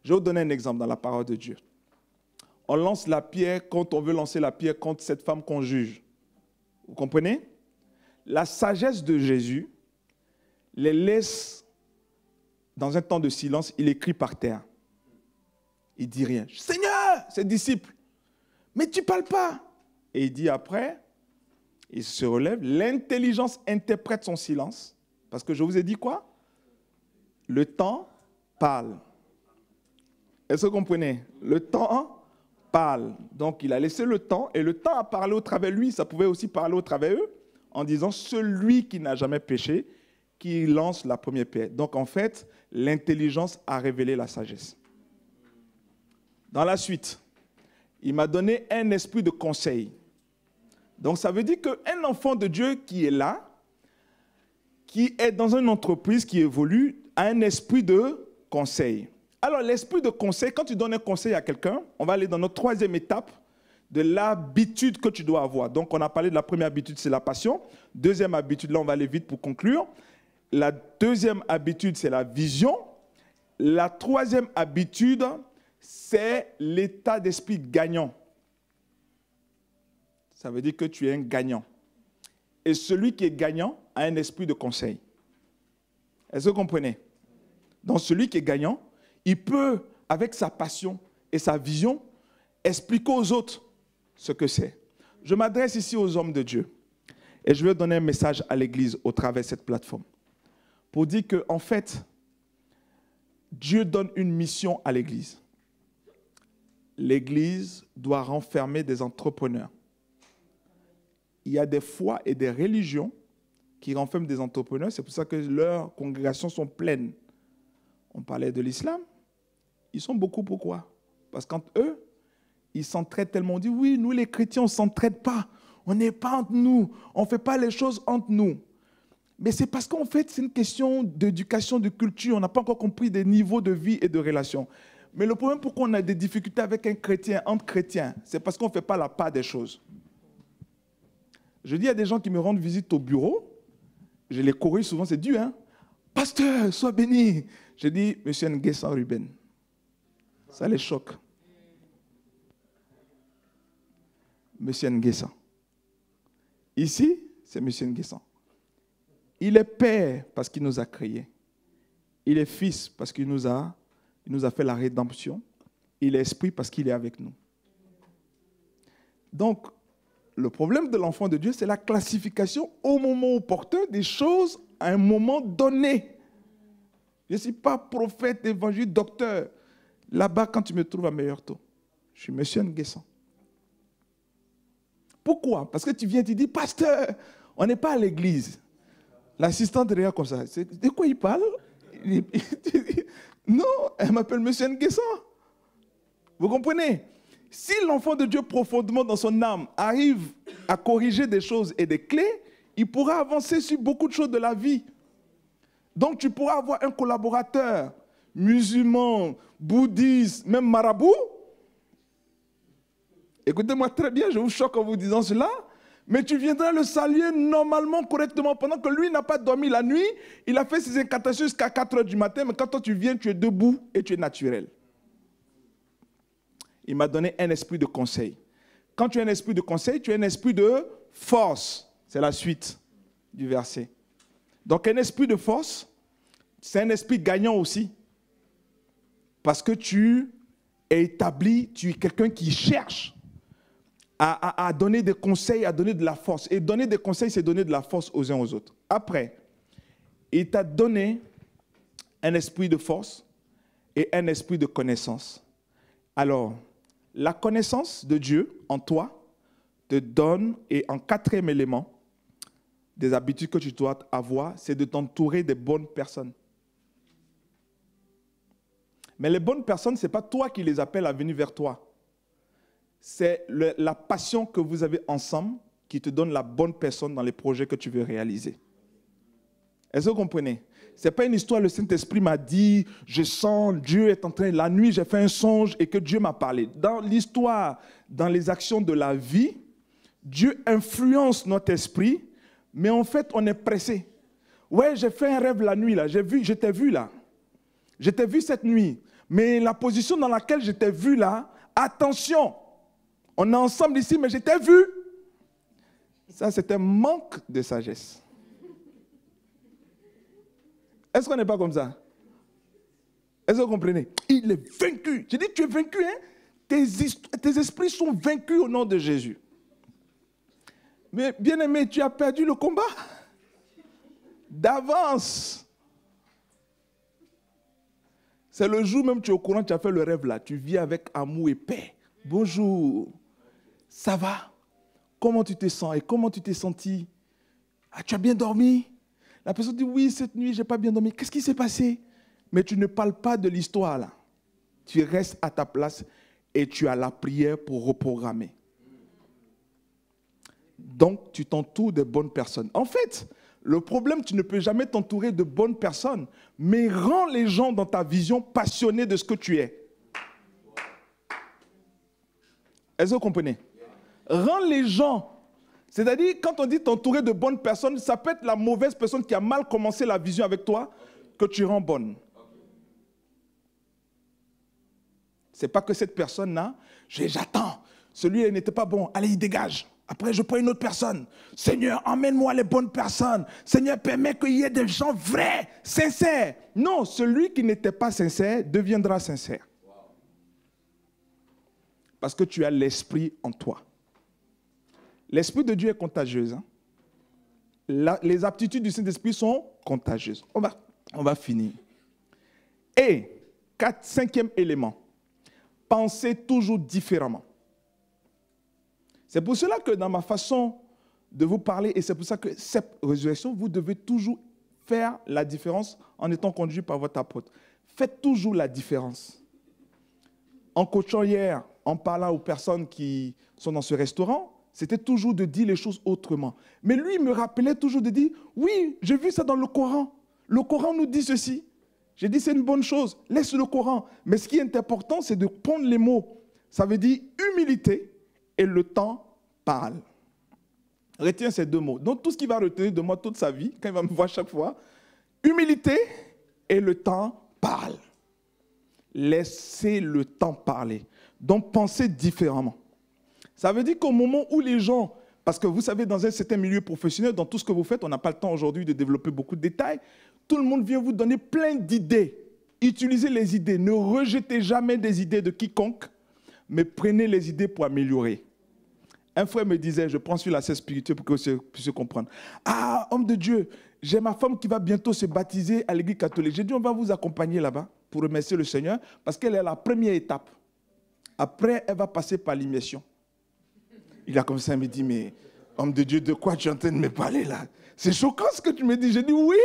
Je vais vous donner un exemple dans la parole de Dieu. On lance la pierre quand on veut lancer la pierre contre cette femme qu'on juge. Vous comprenez La sagesse de Jésus les laisse dans un temps de silence. Il écrit par terre. Il dit rien. Seigneur, ses disciples, mais tu parles pas. Et il dit après, il se relève, l'intelligence interprète son silence. Parce que je vous ai dit quoi Le temps parle. Est-ce que vous comprenez Le temps parle. Donc il a laissé le temps et le temps a parlé au travers lui. Ça pouvait aussi parler au travers eux en disant celui qui n'a jamais péché, qui lance la première pierre. Donc en fait, l'intelligence a révélé la sagesse. Dans la suite, il m'a donné un esprit de conseil. Donc ça veut dire qu'un enfant de Dieu qui est là, qui est dans une entreprise qui évolue, a un esprit de conseil. Alors l'esprit de conseil, quand tu donnes un conseil à quelqu'un, on va aller dans notre troisième étape de l'habitude que tu dois avoir. Donc on a parlé de la première habitude, c'est la passion. Deuxième habitude, là on va aller vite pour conclure. La deuxième habitude, c'est la vision. La troisième habitude, c'est l'état d'esprit gagnant. Ça veut dire que tu es un gagnant. Et celui qui est gagnant a un esprit de conseil. Est-ce que vous comprenez Dans celui qui est gagnant, il peut, avec sa passion et sa vision, expliquer aux autres ce que c'est. Je m'adresse ici aux hommes de Dieu et je veux donner un message à l'Église au travers de cette plateforme pour dire que, en fait, Dieu donne une mission à l'Église l'Église doit renfermer des entrepreneurs. Il y a des fois et des religions qui renferment des entrepreneurs. C'est pour ça que leurs congrégations sont pleines. On parlait de l'islam. Ils sont beaucoup. Pourquoi Parce qu'entre eux, ils s'entraident tellement. On dit oui, nous les chrétiens, on ne s'entraide pas. On n'est pas entre nous. On ne fait pas les choses entre nous. Mais c'est parce qu'en fait, c'est une question d'éducation, de culture. On n'a pas encore compris des niveaux de vie et de relations. Mais le problème, pourquoi on a des difficultés avec un chrétien, entre chrétiens, c'est parce qu'on ne fait pas la part des choses. Je dis à des gens qui me rendent visite au bureau, je les corrige souvent, c'est Dieu, hein Pasteur, sois béni. Je dis, monsieur Nguessan Ruben. Ça les choque. Monsieur Nguessan. Ici, c'est monsieur Nguessan. Il est Père parce qu'il nous a créés. Il est Fils parce qu'il nous a il nous a fait la rédemption. est esprit parce qu'il est avec nous. Donc, le problème de l'enfant de Dieu, c'est la classification au moment opportun des choses à un moment donné. Je ne suis pas prophète, évangile, docteur. Là-bas, quand tu me trouves à meilleur taux, je suis monsieur Nguessan. Pourquoi Parce que tu viens, tu dis, pasteur, on n'est pas à l'église. L'assistante derrière comme ça. De quoi il parle non, elle m'appelle Monsieur Nguessa. Vous comprenez Si l'enfant de Dieu profondément dans son âme arrive à corriger des choses et des clés, il pourra avancer sur beaucoup de choses de la vie. Donc tu pourras avoir un collaborateur musulman, bouddhiste, même marabout. Écoutez-moi très bien, je vous choque en vous disant cela. Mais tu viendras le saluer normalement, correctement, pendant que lui n'a pas dormi la nuit. Il a fait ses incantations jusqu'à 4 heures du matin, mais quand toi tu viens, tu es debout et tu es naturel. Il m'a donné un esprit de conseil. Quand tu as un esprit de conseil, tu as un esprit de force. C'est la suite du verset. Donc un esprit de force, c'est un esprit gagnant aussi. Parce que tu es établi, tu es quelqu'un qui cherche à, donner des conseils, à donner de la force. Et donner des conseils, c'est donner de la force aux uns aux autres. Après, il t'a donné un esprit de force et un esprit de connaissance. Alors, la connaissance de Dieu en toi te donne, et en quatrième élément, des habitudes que tu dois avoir, c'est de t'entourer des bonnes personnes. Mais les bonnes personnes, ce n'est pas toi qui les appelles à venir vers toi c'est la passion que vous avez ensemble qui te donne la bonne personne dans les projets que tu veux réaliser. Est-ce que vous comprenez Ce n'est pas une histoire, le Saint-Esprit m'a dit, je sens, Dieu est en train, la nuit j'ai fait un songe et que Dieu m'a parlé. Dans l'histoire, dans les actions de la vie, Dieu influence notre esprit, mais en fait on est pressé. Ouais, j'ai fait un rêve la nuit, là, j'ai vu, je vu là. j'étais vu cette nuit, mais la position dans laquelle j'étais vu là, attention, on est ensemble ici, mais je t'ai vu. Ça, c'est un manque de sagesse. Est-ce qu'on n'est pas comme ça Est-ce que vous comprenez Il est vaincu. J'ai dit, tu es vaincu, hein tes, tes esprits sont vaincus au nom de Jésus. Mais bien aimé, tu as perdu le combat d'avance. C'est le jour même, tu es au courant, tu as fait le rêve là. Tu vis avec amour et paix. Bonjour. Ça va Comment tu te sens Et comment tu t'es senti ah, Tu as bien dormi La personne dit Oui, cette nuit, je n'ai pas bien dormi. Qu'est-ce qui s'est passé Mais tu ne parles pas de l'histoire là. Tu restes à ta place et tu as la prière pour reprogrammer. Donc, tu t'entoures de bonnes personnes. En fait, le problème, tu ne peux jamais t'entourer de bonnes personnes, mais rends les gens dans ta vision passionnés de ce que tu es. Est-ce que vous comprenez rends les gens. C'est-à-dire, quand on dit t'entourer de bonnes personnes, ça peut être la mauvaise personne qui a mal commencé la vision avec toi, que tu rends bonne. C'est pas que cette personne-là, j'attends. Celui-là n'était pas bon. Allez, il dégage. Après, je prends une autre personne. Seigneur, emmène-moi les bonnes personnes. Seigneur, permets qu'il y ait des gens vrais, sincères. Non, celui qui n'était pas sincère deviendra sincère. Parce que tu as l'esprit en toi. L'Esprit de Dieu est contagieux. Hein. les aptitudes du Saint-Esprit sont contagieuses. On va, on va finir. Et, cinquième élément, pensez toujours différemment. C'est pour cela que dans ma façon de vous parler, et c'est pour ça que cette résurrection, vous devez toujours faire la différence en étant conduit par votre apôtre. Faites toujours la différence. En coachant hier, en parlant aux personnes qui sont dans ce restaurant, c'était toujours de dire les choses autrement. Mais lui il me rappelait toujours de dire, oui, j'ai vu ça dans le Coran. Le Coran nous dit ceci. J'ai dit, c'est une bonne chose, laisse le Coran. Mais ce qui est important, c'est de prendre les mots. Ça veut dire humilité et le temps parle. Retiens ces deux mots. Donc tout ce qu'il va retenir de moi toute sa vie, quand il va me voir chaque fois, humilité et le temps parle. Laissez le temps parler. Donc pensez différemment. Ça veut dire qu'au moment où les gens, parce que vous savez, dans un certain milieu professionnel, dans tout ce que vous faites, on n'a pas le temps aujourd'hui de développer beaucoup de détails, tout le monde vient vous donner plein d'idées. Utilisez les idées, ne rejetez jamais des idées de quiconque, mais prenez les idées pour améliorer. Un frère me disait, je prends celui la c'est spirituel, pour que vous puissiez comprendre. Ah, homme de Dieu, j'ai ma femme qui va bientôt se baptiser à l'église catholique. J'ai dit, on va vous accompagner là-bas pour remercier le Seigneur parce qu'elle est la première étape. Après, elle va passer par l'immersion. Il a ça, il me dit, mais homme de Dieu, de quoi tu es en train de me parler là C'est choquant ce que tu me dis. J'ai dit oui.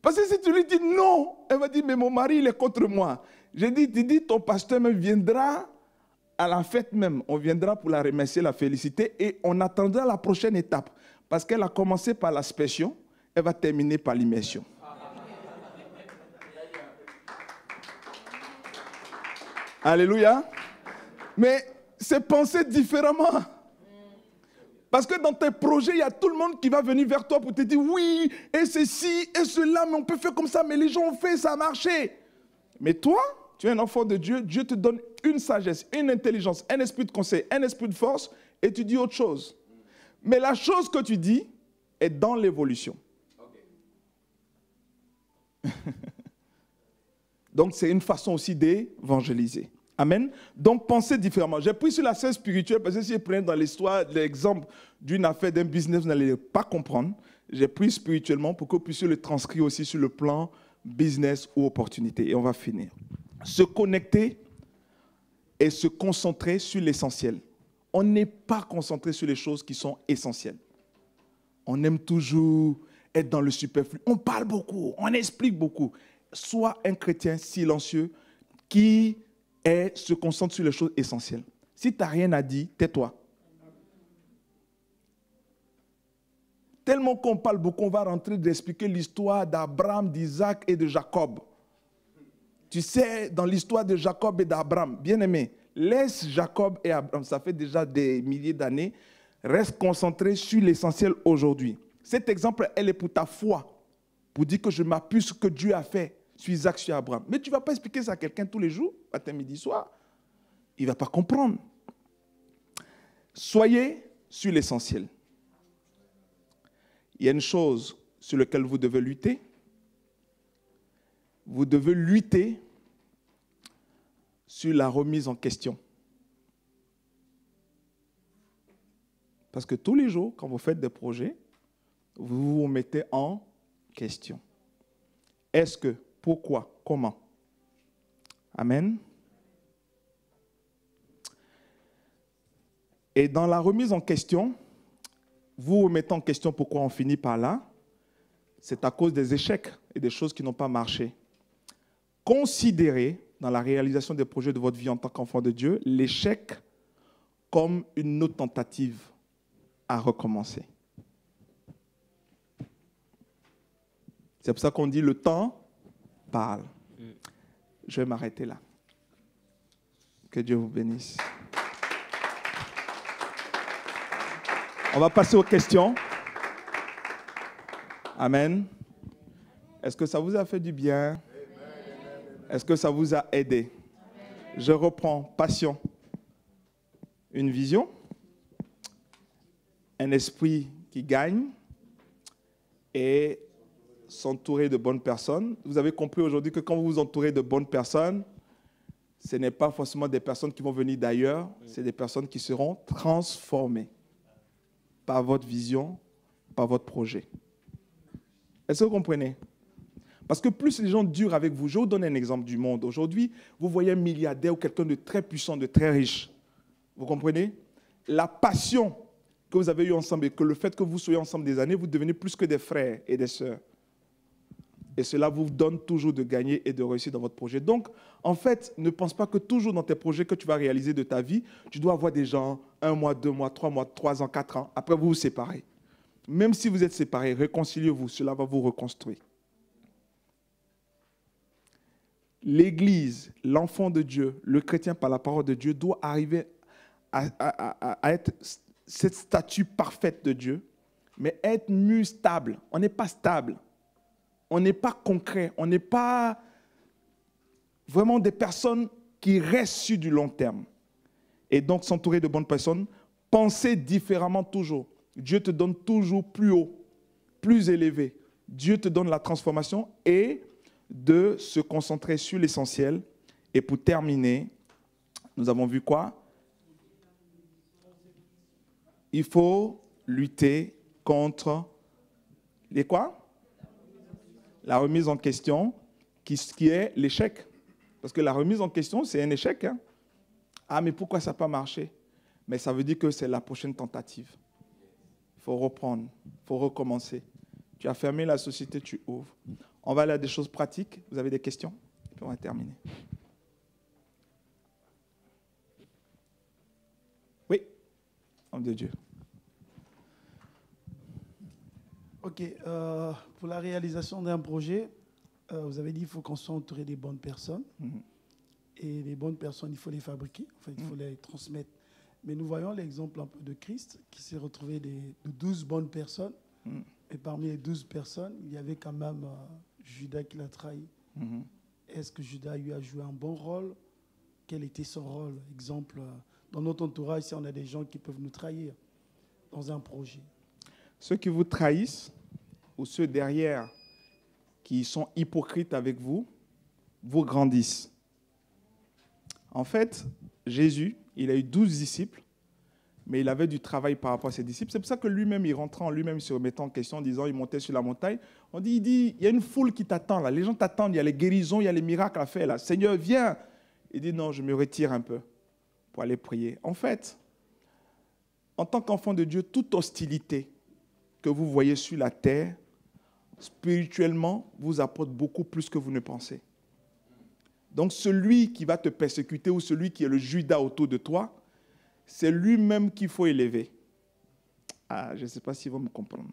Parce que si tu lui dis non, elle va dire, mais mon mari, il est contre moi. J'ai dit, tu dis, ton pasteur me viendra à la fête même. On viendra pour la remercier, la féliciter et on attendra la prochaine étape. Parce qu'elle a commencé par l'aspersion, elle va terminer par l'immersion. Alléluia. Mais c'est penser différemment. Parce que dans tes projets, il y a tout le monde qui va venir vers toi pour te dire oui, et ceci, et cela, mais on peut faire comme ça, mais les gens ont fait, ça a marché. Mais toi, tu es un enfant de Dieu, Dieu te donne une sagesse, une intelligence, un esprit de conseil, un esprit de force, et tu dis autre chose. Mais la chose que tu dis est dans l'évolution. [LAUGHS] Donc c'est une façon aussi d'évangéliser. Amen. Donc pensez différemment. J'ai pris sur la scène spirituelle parce que si je prenais dans l'histoire l'exemple d'une affaire, d'un business, vous n'allez pas comprendre. J'ai pris spirituellement pour que vous puissiez le transcrire aussi sur le plan business ou opportunité. Et on va finir. Se connecter et se concentrer sur l'essentiel. On n'est pas concentré sur les choses qui sont essentielles. On aime toujours être dans le superflu. On parle beaucoup, on explique beaucoup. Sois un chrétien silencieux qui et se concentre sur les choses essentielles. Si tu n'as rien à dire, tais-toi. Tellement qu'on parle beaucoup, on va rentrer d'expliquer l'histoire d'Abraham, d'Isaac et de Jacob. Tu sais, dans l'histoire de Jacob et d'Abraham, bien aimé, laisse Jacob et Abraham, ça fait déjà des milliers d'années, reste concentré sur l'essentiel aujourd'hui. Cet exemple, elle est pour ta foi, pour dire que je m'appuie sur ce que Dieu a fait sur Isaac, sur Abraham. Mais tu ne vas pas expliquer ça à quelqu'un tous les jours, matin, midi, soir. Il ne va pas comprendre. Soyez sur l'essentiel. Il y a une chose sur laquelle vous devez lutter. Vous devez lutter sur la remise en question. Parce que tous les jours, quand vous faites des projets, vous vous mettez en question. Est-ce que pourquoi, comment. Amen. Et dans la remise en question, vous remettez en question pourquoi on finit par là, c'est à cause des échecs et des choses qui n'ont pas marché. Considérez dans la réalisation des projets de votre vie en tant qu'enfant de Dieu l'échec comme une autre tentative à recommencer. C'est pour ça qu'on dit le temps parle. Je vais m'arrêter là. Que Dieu vous bénisse. On va passer aux questions. Amen. Est-ce que ça vous a fait du bien Est-ce que ça vous a aidé Je reprends, passion. Une vision, un esprit qui gagne et s'entourer de bonnes personnes. Vous avez compris aujourd'hui que quand vous vous entourez de bonnes personnes, ce n'est pas forcément des personnes qui vont venir d'ailleurs, c'est des personnes qui seront transformées par votre vision, par votre projet. Est-ce que vous comprenez Parce que plus les gens durent avec vous, je vous donne un exemple du monde. Aujourd'hui, vous voyez un milliardaire ou quelqu'un de très puissant, de très riche. Vous comprenez La passion que vous avez eue ensemble et que le fait que vous soyez ensemble des années, vous devenez plus que des frères et des sœurs. Et cela vous donne toujours de gagner et de réussir dans votre projet. Donc, en fait, ne pense pas que toujours dans tes projets que tu vas réaliser de ta vie, tu dois avoir des gens un mois, deux mois, trois mois, trois ans, quatre ans. Après, vous vous séparez. Même si vous êtes séparés, réconciliez-vous. Cela va vous reconstruire. L'Église, l'enfant de Dieu, le chrétien par la parole de Dieu doit arriver à, être cette statue parfaite de Dieu, mais être mu stable. On n'est pas stable on n'est pas concret, on n'est pas vraiment des personnes qui restent sur du long terme. Et donc s'entourer de bonnes personnes, penser différemment toujours. Dieu te donne toujours plus haut, plus élevé. Dieu te donne la transformation et de se concentrer sur l'essentiel. Et pour terminer, nous avons vu quoi Il faut lutter contre les quoi la remise en question qui, qui est l'échec. Parce que la remise en question, c'est un échec. Hein. Ah, mais pourquoi ça n'a pas marché Mais ça veut dire que c'est la prochaine tentative. Il faut reprendre, il faut recommencer. Tu as fermé la société, tu ouvres. On va aller à des choses pratiques. Vous avez des questions on va terminer. Oui, homme de Dieu. Ok, euh, pour la réalisation d'un projet, euh, vous avez dit qu'il faut qu'on soit entouré des bonnes personnes. Mhm. Et les bonnes personnes, il faut les fabriquer, il faut mhm. les transmettre. Mais nous voyons l'exemple un peu de Christ qui s'est retrouvé de 12 bonnes personnes. Mhm. Et parmi les douze personnes, il y avait quand même euh, Judas qui l'a trahi. Est-ce que Judas lui a joué un bon rôle Quel était son rôle Exemple, dans notre entourage, si on a des gens qui peuvent nous trahir dans un projet. Ceux qui vous trahissent ou ceux derrière qui sont hypocrites avec vous, vous grandissent. En fait, Jésus, il a eu douze disciples, mais il avait du travail par rapport à ses disciples. C'est pour ça que lui-même, il rentrait en lui-même, il se remettant en question, en disant, il montait sur la montagne. On dit, il dit, il y a une foule qui t'attend là, les gens t'attendent, il y a les guérisons, il y a les miracles à faire là. Seigneur, viens. Il dit, non, je me retire un peu pour aller prier. En fait, en tant qu'enfant de Dieu, toute hostilité, que vous voyez sur la terre, spirituellement, vous apporte beaucoup plus que vous ne pensez. Donc celui qui va te persécuter ou celui qui est le Judas autour de toi, c'est lui-même qu'il faut élever. Ah, je ne sais pas si vous me comprenez.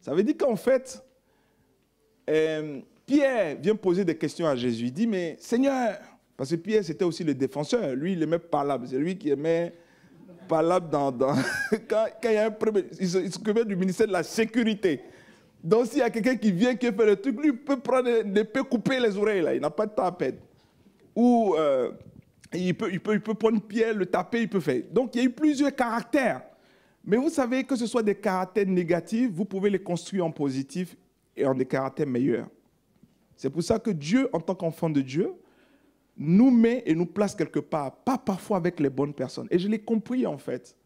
Ça veut dire qu'en fait, euh, Pierre vient poser des questions à Jésus. Il dit, mais Seigneur, parce que Pierre, c'était aussi le défenseur. Lui, il aimait parler, C'est lui qui aimait pas dans, dedans [LAUGHS] quand, quand, il y a un premier, il du ministère de la Sécurité. Donc s'il y a quelqu'un qui vient, qui fait le truc, lui, il peut prendre, couper les oreilles, là. il n'a pas de temps à perdre. Ou euh, il, peut, il, peut, il peut prendre une pierre, le taper, il peut faire. Donc il y a eu plusieurs caractères. Mais vous savez que ce soit des caractères négatifs, vous pouvez les construire en positif et en des caractères meilleurs. C'est pour ça que Dieu, en tant qu'enfant de Dieu, nous met et nous place quelque part, pas parfois avec les bonnes personnes. Et je l'ai compris en fait,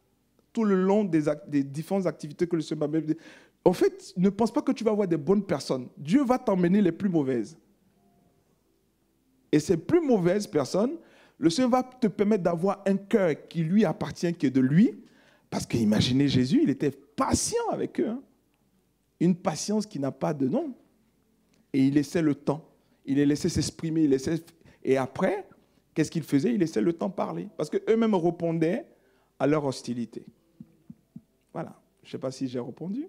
tout le long des, des différentes activités que le Seigneur m'a En fait, ne pense pas que tu vas avoir des bonnes personnes. Dieu va t'emmener les plus mauvaises. Et ces plus mauvaises personnes, le Seigneur va te permettre d'avoir un cœur qui lui appartient, qui est de lui. Parce que imaginez Jésus, il était patient avec eux. Hein. Une patience qui n'a pas de nom. Et il laissait le temps. Il les laissait s'exprimer, il laissait et après, qu'est-ce qu'il faisait Il laissaient le temps parler, parce qu'eux-mêmes répondaient à leur hostilité. Voilà, je ne sais pas si j'ai répondu.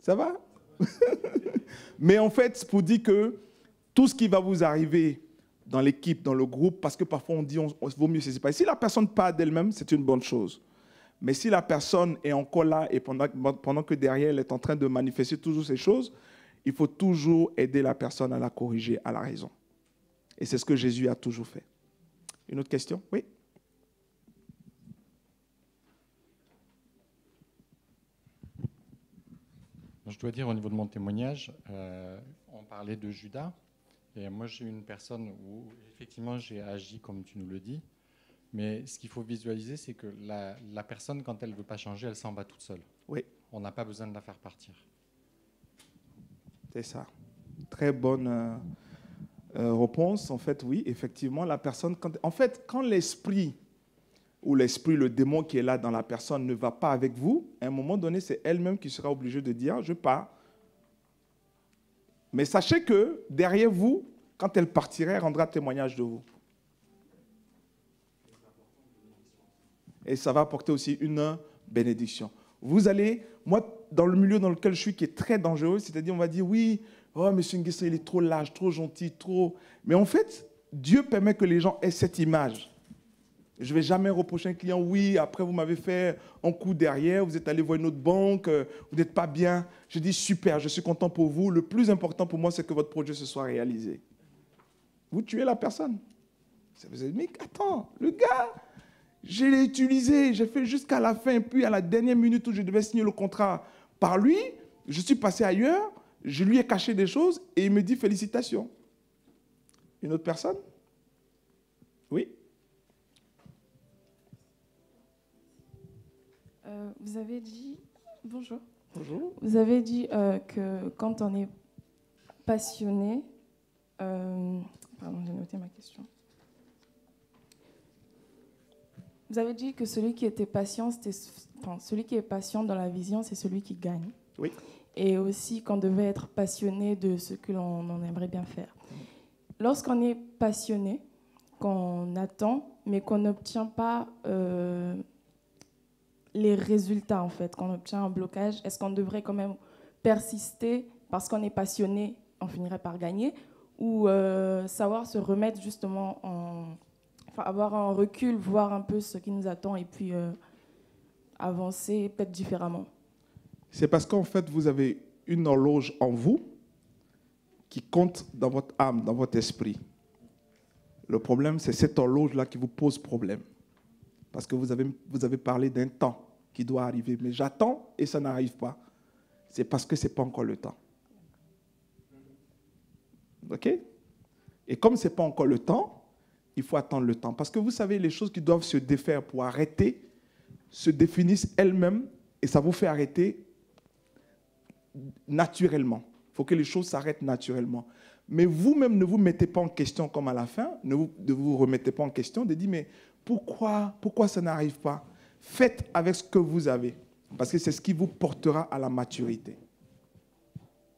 Ça va [LAUGHS] Mais en fait, pour dire que tout ce qui va vous arriver dans l'équipe, dans le groupe, parce que parfois on dit on, vaut mieux se pas. Si la personne parle d'elle-même, c'est une bonne chose. Mais si la personne est encore là et pendant, pendant que derrière elle est en train de manifester toujours ces choses, il faut toujours aider la personne à la corriger, à la raison. Et c'est ce que Jésus a toujours fait. Une autre question Oui Je dois dire au niveau de mon témoignage, euh, on parlait de Judas. Et moi, j'ai une personne où effectivement j'ai agi comme tu nous le dis. Mais ce qu'il faut visualiser, c'est que la, personne, quand elle ne veut pas changer, elle s'en va toute seule. Oui. On n'a pas besoin de la faire partir. C'est ça. Très bonne, euh, euh, réponse, en fait, oui, effectivement, la personne, en fait, quand l'esprit ou l'esprit, le démon qui est là dans la personne ne va pas avec vous, à un moment donné, c'est elle-même qui sera obligée de dire, je pars. Mais sachez que derrière vous, quand elle partirait, elle rendra témoignage de vous. Et ça va apporter aussi une bénédiction. Vous allez, moi, dans le milieu dans lequel je suis, qui est très dangereux, c'est-à-dire on va dire, oui, Oh, M. il est trop large, trop gentil, trop. Mais en fait, Dieu permet que les gens aient cette image. Je ne vais jamais reprocher un client, oui, après vous m'avez fait un coup derrière, vous êtes allé voir une autre banque, euh, vous n'êtes pas bien. Je dis, super, je suis content pour vous. Le plus important pour moi, c'est que votre projet se soit réalisé. Vous tuez la personne. Vous êtes, mais attends, le gars, je l'ai utilisé, j'ai fait jusqu'à la fin, puis à la dernière minute où je devais signer le contrat par lui, je suis passé ailleurs, je lui ai caché des choses et il me dit félicitations. Une autre personne Oui euh, Vous avez dit. Bonjour. Bonjour. Vous avez dit euh, que quand on est passionné. Euh, pardon, j'ai noté ma question. Vous avez dit que celui qui était patient, celui qui est patient dans la vision, c'est celui qui gagne. Oui et aussi qu'on devait être passionné de ce que l'on aimerait bien faire. Lorsqu'on est passionné, qu'on attend, mais qu'on n'obtient pas euh, les résultats, en fait, qu'on obtient un blocage, est-ce qu'on devrait quand même persister parce qu'on est passionné, on finirait par gagner, ou euh, savoir se remettre justement en... avoir un recul, voir un peu ce qui nous attend et puis euh, avancer peut-être différemment c'est parce qu'en fait, vous avez une horloge en vous qui compte dans votre âme, dans votre esprit. Le problème, c'est cette horloge-là qui vous pose problème. Parce que vous avez, vous avez parlé d'un temps qui doit arriver, mais j'attends et ça n'arrive pas. C'est parce que ce n'est pas encore le temps. OK Et comme ce n'est pas encore le temps, il faut attendre le temps. Parce que vous savez, les choses qui doivent se défaire pour arrêter se définissent elles-mêmes et ça vous fait arrêter naturellement. Il faut que les choses s'arrêtent naturellement. Mais vous-même, ne vous mettez pas en question comme à la fin, ne vous, vous remettez pas en question, de dire, mais pourquoi, pourquoi ça n'arrive pas Faites avec ce que vous avez, parce que c'est ce qui vous portera à la maturité.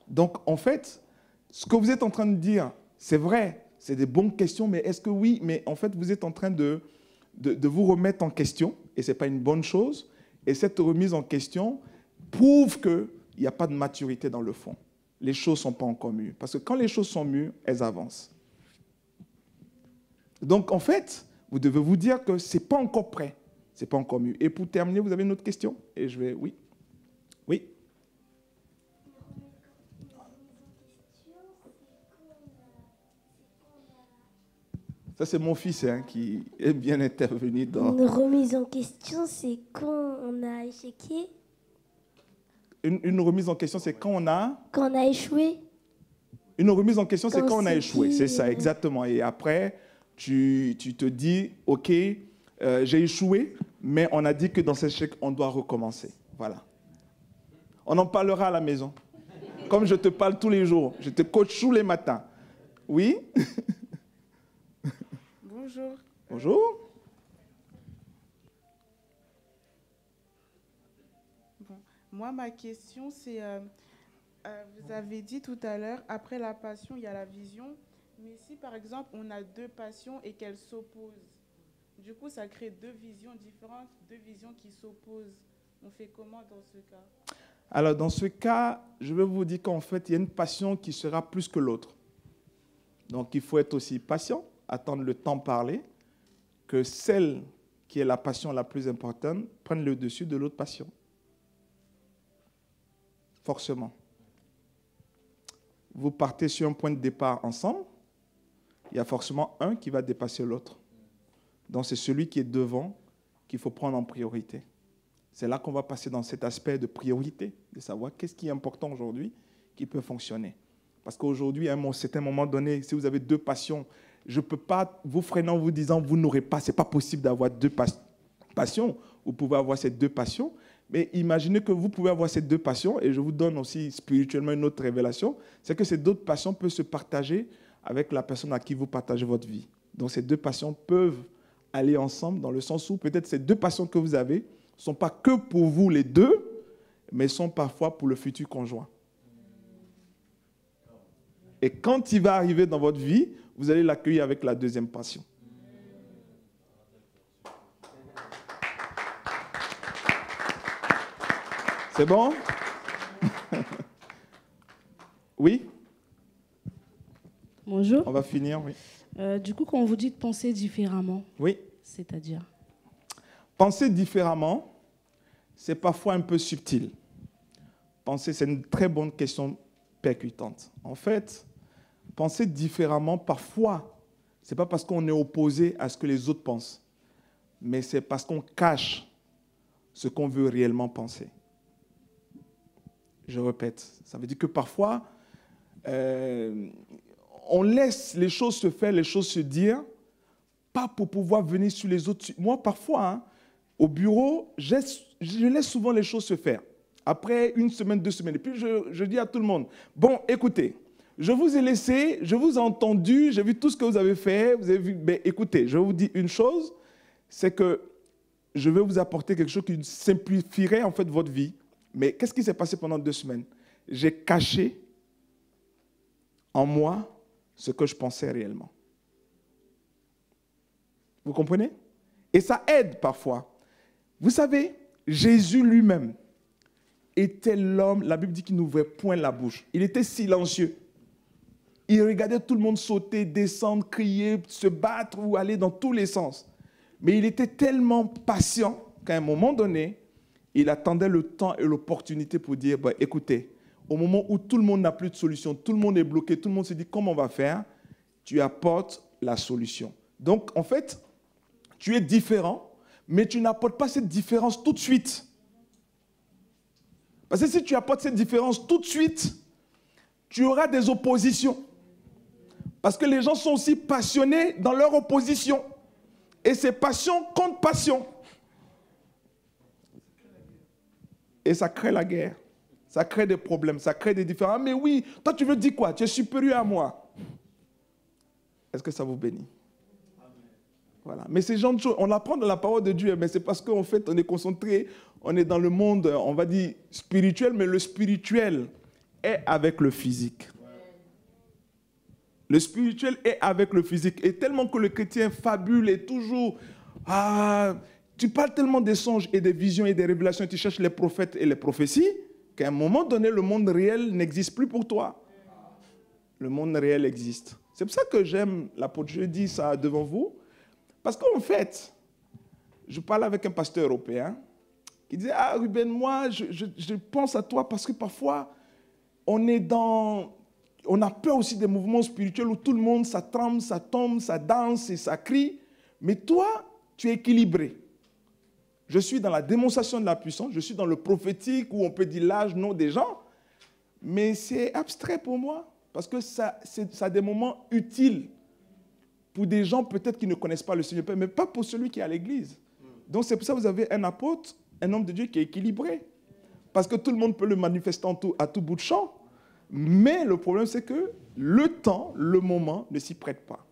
Donc, en fait, ce que vous êtes en train de dire, c'est vrai, c'est des bonnes questions, mais est-ce que oui, mais en fait, vous êtes en train de, de, de vous remettre en question, et ce n'est pas une bonne chose, et cette remise en question prouve que il n'y a pas de maturité dans le fond. Les choses ne sont pas encore mûres. Parce que quand les choses sont mûres, elles avancent. Donc, en fait, vous devez vous dire que ce n'est pas encore prêt. Ce n'est pas encore mûr. Et pour terminer, vous avez une autre question Et je vais. Oui. Oui. Ça, c'est mon fils hein, qui est bien intervenu. dans. Une remise en question, c'est quand on a échoué une, remise en question, c'est quand on a... Quand on a échoué. Une remise en question, c'est quand, on a échoué. C'est ça, euh, exactement. Et après, tu, te dis, OK, euh, j'ai échoué, mais on a dit que dans cet échec, on doit recommencer. Voilà. On en parlera à la maison. Comme je te parle tous les jours, je te coach tous les matins. Oui [LAUGHS] Bonjour. Bonjour. Moi, ma question, c'est, euh, euh, vous avez dit tout à l'heure, après la passion, il y a la vision. Mais si, par exemple, on a deux passions et qu'elles s'opposent, du coup, ça crée deux visions différentes, deux visions qui s'opposent. On fait comment dans ce cas Alors, dans ce cas, je vais vous dire qu'en fait, il y a une passion qui sera plus que l'autre. Donc, il faut être aussi patient, attendre le temps parler, que celle qui est la passion la plus importante prenne le dessus de l'autre passion forcément. Vous partez sur un point de départ ensemble, il y a forcément un qui va dépasser l'autre. Donc c'est celui qui est devant qu'il faut prendre en priorité. C'est là qu'on va passer dans cet aspect de priorité, de savoir qu'est-ce qui est important aujourd'hui qui peut fonctionner. Parce qu'aujourd'hui, à un certain moment donné, si vous avez deux passions, je ne peux pas vous freiner en vous disant vous n'aurez pas, ce n'est pas possible d'avoir deux passions. Vous pouvez avoir ces deux passions, mais imaginez que vous pouvez avoir ces deux passions, et je vous donne aussi spirituellement une autre révélation, c'est que ces deux passions peuvent se partager avec la personne à qui vous partagez votre vie. Donc ces deux passions peuvent aller ensemble dans le sens où peut-être ces deux passions que vous avez ne sont pas que pour vous les deux, mais sont parfois pour le futur conjoint. Et quand il va arriver dans votre vie, vous allez l'accueillir avec la deuxième passion. C'est bon Oui Bonjour. On va finir, oui. Euh, du coup, quand on vous dit de penser différemment, oui. c'est-à-dire Penser différemment, c'est parfois un peu subtil. Penser, c'est une très bonne question percutante. En fait, penser différemment, parfois, ce n'est pas parce qu'on est opposé à ce que les autres pensent, mais c'est parce qu'on cache ce qu'on veut réellement penser je répète. Ça veut dire que parfois, euh, on laisse les choses se faire, les choses se dire, pas pour pouvoir venir sur les autres. Moi, parfois, hein, au bureau, je laisse souvent les choses se faire. Après une semaine, deux semaines. Et puis, je, dis à tout le monde, bon, écoutez, je vous ai laissé, je vous ai entendu, j'ai vu tout ce que vous avez fait, vous avez vu, écoutez, je vous dis une chose, c'est que je vais vous apporter quelque chose qui simplifierait en fait votre vie mais qu'est-ce qui s'est passé pendant deux semaines J'ai caché en moi ce que je pensais réellement. Vous comprenez Et ça aide parfois. Vous savez, Jésus lui-même était l'homme, la Bible dit qu'il n'ouvrait point la bouche. Il était silencieux. Il regardait tout le monde sauter, descendre, crier, se battre ou aller dans tous les sens. Mais il était tellement patient qu'à un moment donné, il attendait le temps et l'opportunité pour dire, bah, écoutez, au moment où tout le monde n'a plus de solution, tout le monde est bloqué, tout le monde se dit comment on va faire, tu apportes la solution. Donc en fait, tu es différent, mais tu n'apportes pas cette différence tout de suite. Parce que si tu apportes cette différence tout de suite, tu auras des oppositions. Parce que les gens sont aussi passionnés dans leur opposition. Et c'est passion contre passion. Et ça crée la guerre. Ça crée des problèmes, ça crée des différences. Ah, mais oui, toi tu veux dire quoi Tu es supérieur à moi. Est-ce que ça vous bénit Voilà. Mais ces gens de choses, on apprend dans la parole de Dieu, mais c'est parce qu'en fait, on est concentré, on est dans le monde, on va dire, spirituel, mais le spirituel est avec le physique. Le spirituel est avec le physique. Et tellement que le chrétien fabule et toujours, ah, tu parles tellement des songes et des visions et des révélations, tu cherches les prophètes et les prophéties, qu'à un moment donné, le monde réel n'existe plus pour toi. Le monde réel existe. C'est pour ça que j'aime l'apôtre. Je dis ça devant vous. Parce qu'en fait, je parle avec un pasteur européen qui disait, ah Ruben, moi, je, je pense à toi parce que parfois, on est dans on a peur aussi des mouvements spirituels où tout le monde, ça tremble, ça tombe, ça danse et ça crie. Mais toi, tu es équilibré je suis dans la démonstration de la puissance, je suis dans le prophétique où on peut dire l'âge, non des gens, mais c'est abstrait pour moi, parce que ça, ça a des moments utiles pour des gens peut-être qui ne connaissent pas le Seigneur, Père, mais pas pour celui qui est à l'église. Donc c'est pour ça que vous avez un apôtre, un homme de Dieu qui est équilibré, parce que tout le monde peut le manifester tout, à tout bout de champ, mais le problème c'est que le temps, le moment ne s'y prête pas.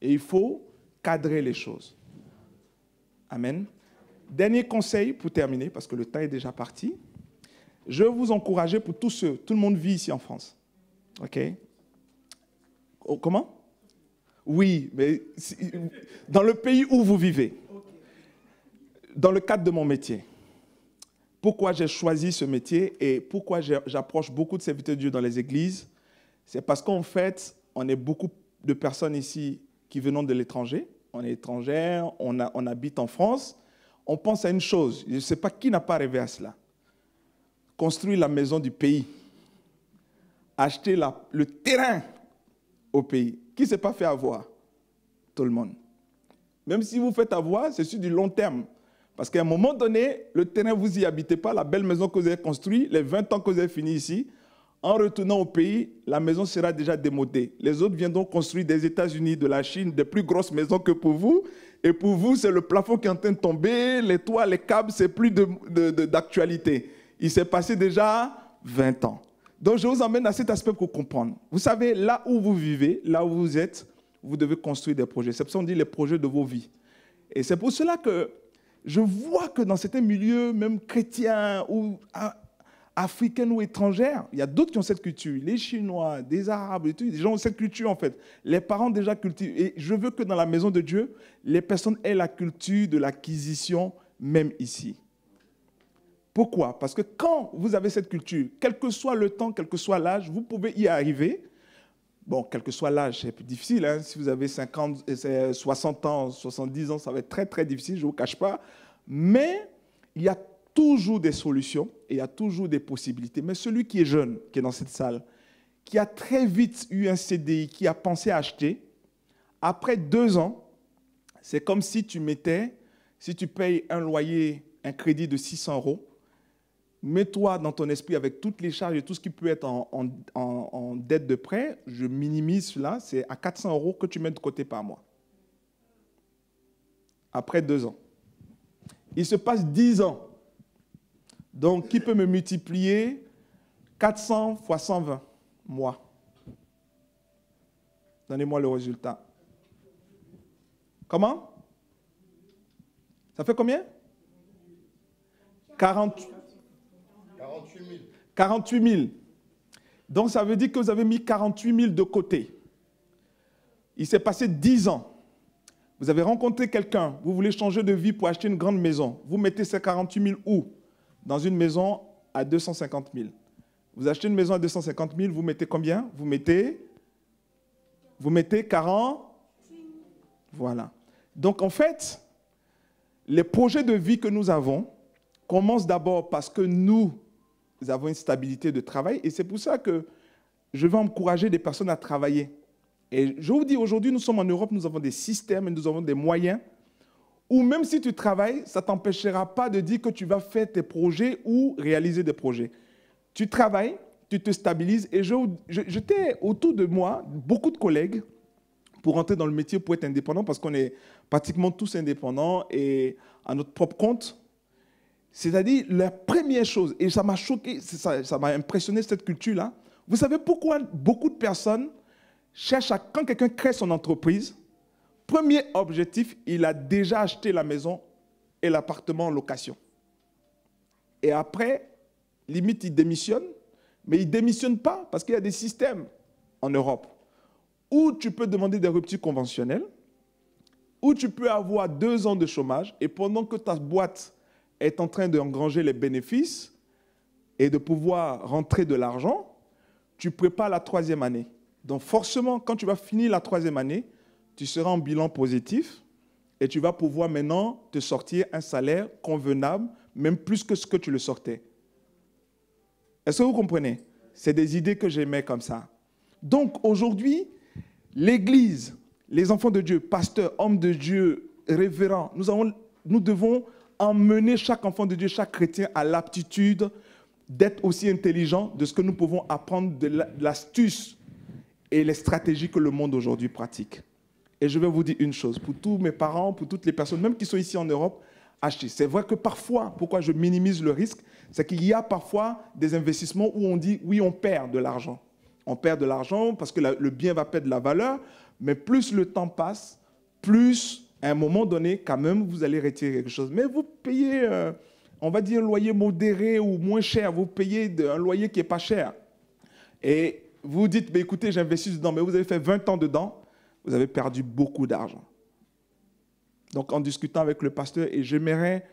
Et il faut cadrer les choses. Amen. Dernier conseil pour terminer, parce que le temps est déjà parti. Je vous encourager pour tous ceux, tout le monde vit ici en France. OK oh, Comment Oui, mais dans le pays où vous vivez, dans le cadre de mon métier, pourquoi j'ai choisi ce métier et pourquoi j'approche beaucoup de serviteurs de Dieu dans les églises, c'est parce qu'en fait, on est beaucoup de personnes ici qui venons de l'étranger, on est étrangère, on, habite en France, on pense à une chose, je ne sais pas qui n'a pas rêvé à cela, construire la maison du pays, acheter le terrain au pays. Qui ne s'est pas fait avoir Tout le monde. Même si vous faites avoir, c'est sur du long terme. Parce qu'à un moment donné, le terrain, vous n'y habitez pas, la belle maison que vous avez construite, les 20 ans que vous avez fini ici, en retournant au pays, la maison sera déjà démodée. Les autres viendront construire des États-Unis, de la Chine, des plus grosses maisons que pour vous. Et pour vous, c'est le plafond qui est en train de tomber, les toits, les câbles, c'est plus d'actualité. De, de, Il s'est passé déjà 20 ans. Donc je vous emmène à cet aspect pour comprendre. Vous savez, là où vous vivez, là où vous êtes, vous devez construire des projets. C'est pour ça qu'on dit les projets de vos vies. Et c'est pour cela que je vois que dans certains milieux, même chrétiens, ou ah, africaines ou étrangères. Il y a d'autres qui ont cette culture. Les Chinois, des Arabes, et des gens ont cette culture en fait. Les parents déjà cultivent. Et je veux que dans la maison de Dieu, les personnes aient la culture de l'acquisition même ici. Pourquoi Parce que quand vous avez cette culture, quel que soit le temps, quel que soit l'âge, vous pouvez y arriver. Bon, quel que soit l'âge, c'est plus difficile. Hein. Si vous avez 50, 60 euh, euh, ans, 70 ans, ça va être très très difficile, je ne vous cache pas. Mais il y a toujours des solutions et il y a toujours des possibilités. Mais celui qui est jeune, qui est dans cette salle, qui a très vite eu un CDI, qui a pensé à acheter, après deux ans, c'est comme si tu mettais, si tu payes un loyer, un crédit de 600 euros, mets-toi dans ton esprit avec toutes les charges et tout ce qui peut être en, dette de prêt, je minimise cela, c'est à 400 euros que tu mets de côté par mois. Après deux ans. Il se passe dix ans donc, qui peut me multiplier 400 fois 120 Moi. Donnez-moi le résultat. Comment Ça fait combien 48 000. 48 000. Donc ça veut dire que vous avez mis 48 000 de côté. Il s'est passé 10 ans. Vous avez rencontré quelqu'un, vous voulez changer de vie pour acheter une grande maison. Vous mettez ces 48 000 où dans une maison à 250 000. Vous achetez une maison à 250 000, vous mettez combien Vous mettez Vous mettez 40 Voilà. Donc en fait, les projets de vie que nous avons commencent d'abord parce que nous, nous avons une stabilité de travail et c'est pour ça que je veux encourager des personnes à travailler. Et je vous dis, aujourd'hui, nous sommes en Europe, nous avons des systèmes et nous avons des moyens ou même si tu travailles, ça ne t'empêchera pas de dire que tu vas faire tes projets ou réaliser des projets. Tu travailles, tu te stabilises. Et je, t'ai autour de moi beaucoup de collègues pour entrer dans le métier, pour être indépendant, parce qu'on est pratiquement tous indépendants et à notre propre compte. C'est-à-dire, la première chose, et ça m'a choqué, ça m'a impressionné cette culture-là. Vous savez pourquoi beaucoup de personnes cherchent à, quand quelqu'un crée son entreprise, premier objectif, il a déjà acheté la maison et l'appartement en location. Et après, limite, il démissionne, mais il ne démissionne pas parce qu'il y a des systèmes en Europe où tu peux demander des ruptures conventionnelles, où tu peux avoir deux ans de chômage et pendant que ta boîte est en train d'engranger les bénéfices et de pouvoir rentrer de l'argent, tu prépares la troisième année. Donc forcément, quand tu vas finir la troisième année, tu seras en bilan positif et tu vas pouvoir maintenant te sortir un salaire convenable, même plus que ce que tu le sortais. Est-ce que vous comprenez C'est des idées que j'aimais comme ça. Donc aujourd'hui, l'Église, les enfants de Dieu, pasteurs, hommes de Dieu, révérends, nous, nous devons emmener chaque enfant de Dieu, chaque chrétien à l'aptitude d'être aussi intelligent de ce que nous pouvons apprendre de l'astuce et les stratégies que le monde aujourd'hui pratique. Et je vais vous dire une chose, pour tous mes parents, pour toutes les personnes, même qui sont ici en Europe, achetez. C'est vrai que parfois, pourquoi je minimise le risque, c'est qu'il y a parfois des investissements où on dit, oui, on perd de l'argent. On perd de l'argent parce que le bien va perdre de la valeur, mais plus le temps passe, plus à un moment donné, quand même, vous allez retirer quelque chose. Mais vous payez, euh, on va dire, un loyer modéré ou moins cher, vous payez un loyer qui n'est pas cher. Et vous dites, mais écoutez, j'investis dedans, mais vous avez fait 20 ans dedans, vous avez perdu beaucoup d'argent. Donc en discutant avec le pasteur, et j'aimerais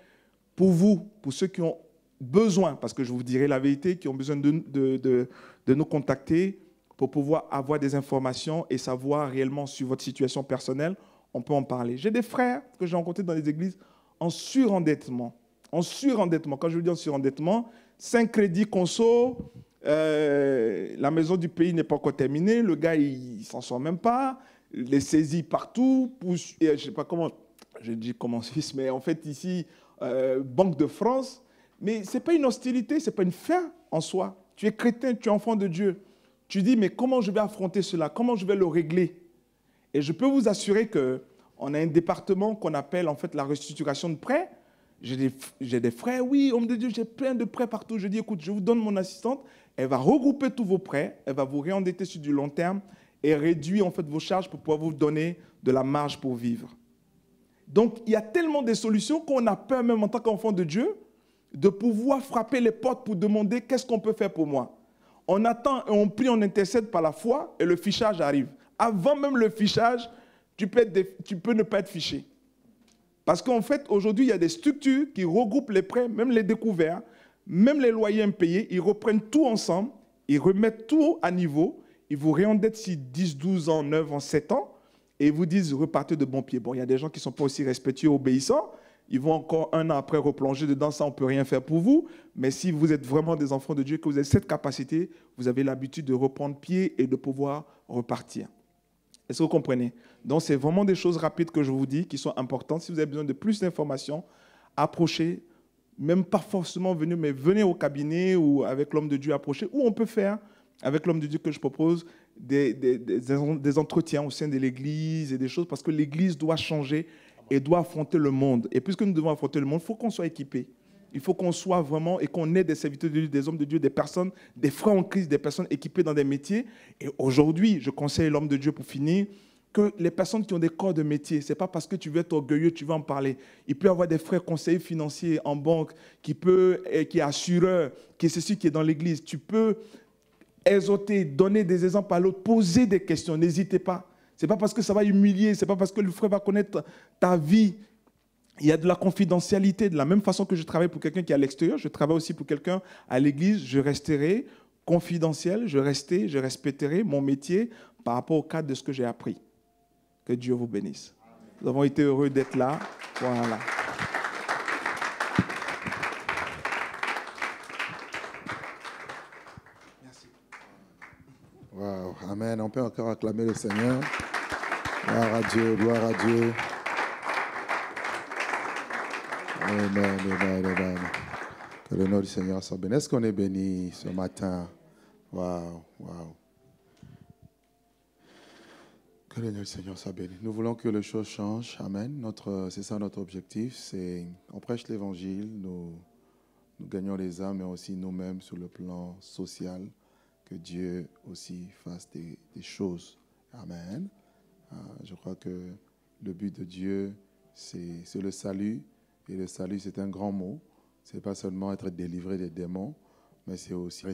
pour vous, pour ceux qui ont besoin, parce que je vous dirai la vérité, qui ont besoin de, de, nous contacter pour pouvoir avoir des informations et savoir réellement sur votre situation personnelle, on peut en parler. J'ai des frères que j'ai rencontrés dans les églises en surendettement. En surendettement. Quand je vous dis en surendettement, 5 crédits conso, euh, la maison du pays n'est pas encore terminée, le gars, il ne s'en sort même pas, les saisies partout, je ne sais pas comment, je dis comment Suisse, mais en fait ici, euh, Banque de France. Mais ce n'est pas une hostilité, ce n'est pas une fin en soi. Tu es chrétien, tu es enfant de Dieu. Tu dis, mais comment je vais affronter cela Comment je vais le régler Et je peux vous assurer que a un département qu'on appelle en fait la restitution de prêts. J'ai des, des, frais, oui, homme de Dieu, j'ai plein de prêts partout. Je dis, écoute, je vous donne mon assistante, elle va regrouper tous vos prêts, elle va vous réendetter sur du long terme, et réduit en fait vos charges pour pouvoir vous donner de la marge pour vivre. Donc il y a tellement de solutions qu'on a peur même en tant qu'enfant de Dieu de pouvoir frapper les portes pour demander qu'est-ce qu'on peut faire pour moi. On attend et on prie, on intercède par la foi et le fichage arrive. Avant même le fichage, tu peux, tu peux ne pas être fiché. Parce qu'en fait, aujourd'hui, il y a des structures qui regroupent les prêts, même les découverts, même les loyers impayés, ils reprennent tout ensemble, ils remettent tout à niveau ils vous réendettent si 10, 12 ans, 9 ans, 7 ans, et ils vous disent repartez de bon pied. Bon, il y a des gens qui ne sont pas aussi respectueux, obéissants. Ils vont encore un an après replonger dedans, ça on ne peut rien faire pour vous. Mais si vous êtes vraiment des enfants de Dieu, que vous avez cette capacité, vous avez l'habitude de reprendre pied et de pouvoir repartir. Est-ce que vous comprenez Donc c'est vraiment des choses rapides que je vous dis qui sont importantes. Si vous avez besoin de plus d'informations, approchez, même pas forcément venir, mais venez au cabinet ou avec l'homme de Dieu approchez. Où on peut faire avec l'homme de Dieu que je propose, des, des, des, entretiens au sein de l'Église et des choses, parce que l'Église doit changer et doit affronter le monde. Et puisque nous devons affronter le monde, il faut qu'on soit équipé. Il faut qu'on soit vraiment et qu'on ait des serviteurs de Dieu, des hommes de Dieu, des personnes, des frères en crise, des personnes équipées dans des métiers. Et aujourd'hui, je conseille l'homme de Dieu pour finir que les personnes qui ont des corps de métier, c'est pas parce que tu veux être orgueilleux, tu vas en parler. Il peut y avoir des frères conseillers financiers en banque, qui peut, qui assureur, qui est ceci, qui est dans l'église. Tu peux exhorter, donner des exemples à l'autre, poser des questions, n'hésitez pas. Ce n'est pas parce que ça va humilier, ce n'est pas parce que le frère va connaître ta vie. Il y a de la confidentialité. De la même façon que je travaille pour quelqu'un qui est à l'extérieur, je travaille aussi pour quelqu'un à l'église. Je resterai confidentiel, je resterai, je respecterai mon métier par rapport au cadre de ce que j'ai appris. Que Dieu vous bénisse. Nous avons été heureux d'être là. Voilà. Amen. On peut encore acclamer le Seigneur. Gloire à Dieu, gloire à Dieu. Amen, amen, amen. Que le nom du Seigneur soit béni. Est-ce qu'on est béni ce matin? Waouh, waouh. Que le nom du Seigneur soit béni. Nous voulons que les choses changent. Amen. c'est ça notre objectif. C'est, on prêche l'évangile, nous, nous gagnons les âmes, mais aussi nous-mêmes sur le plan social, que Dieu aussi fasse des, choses. Amen. Euh, je crois que le but de Dieu, c'est le salut. Et le salut, c'est un grand mot. C'est pas seulement être délivré des démons, mais c'est aussi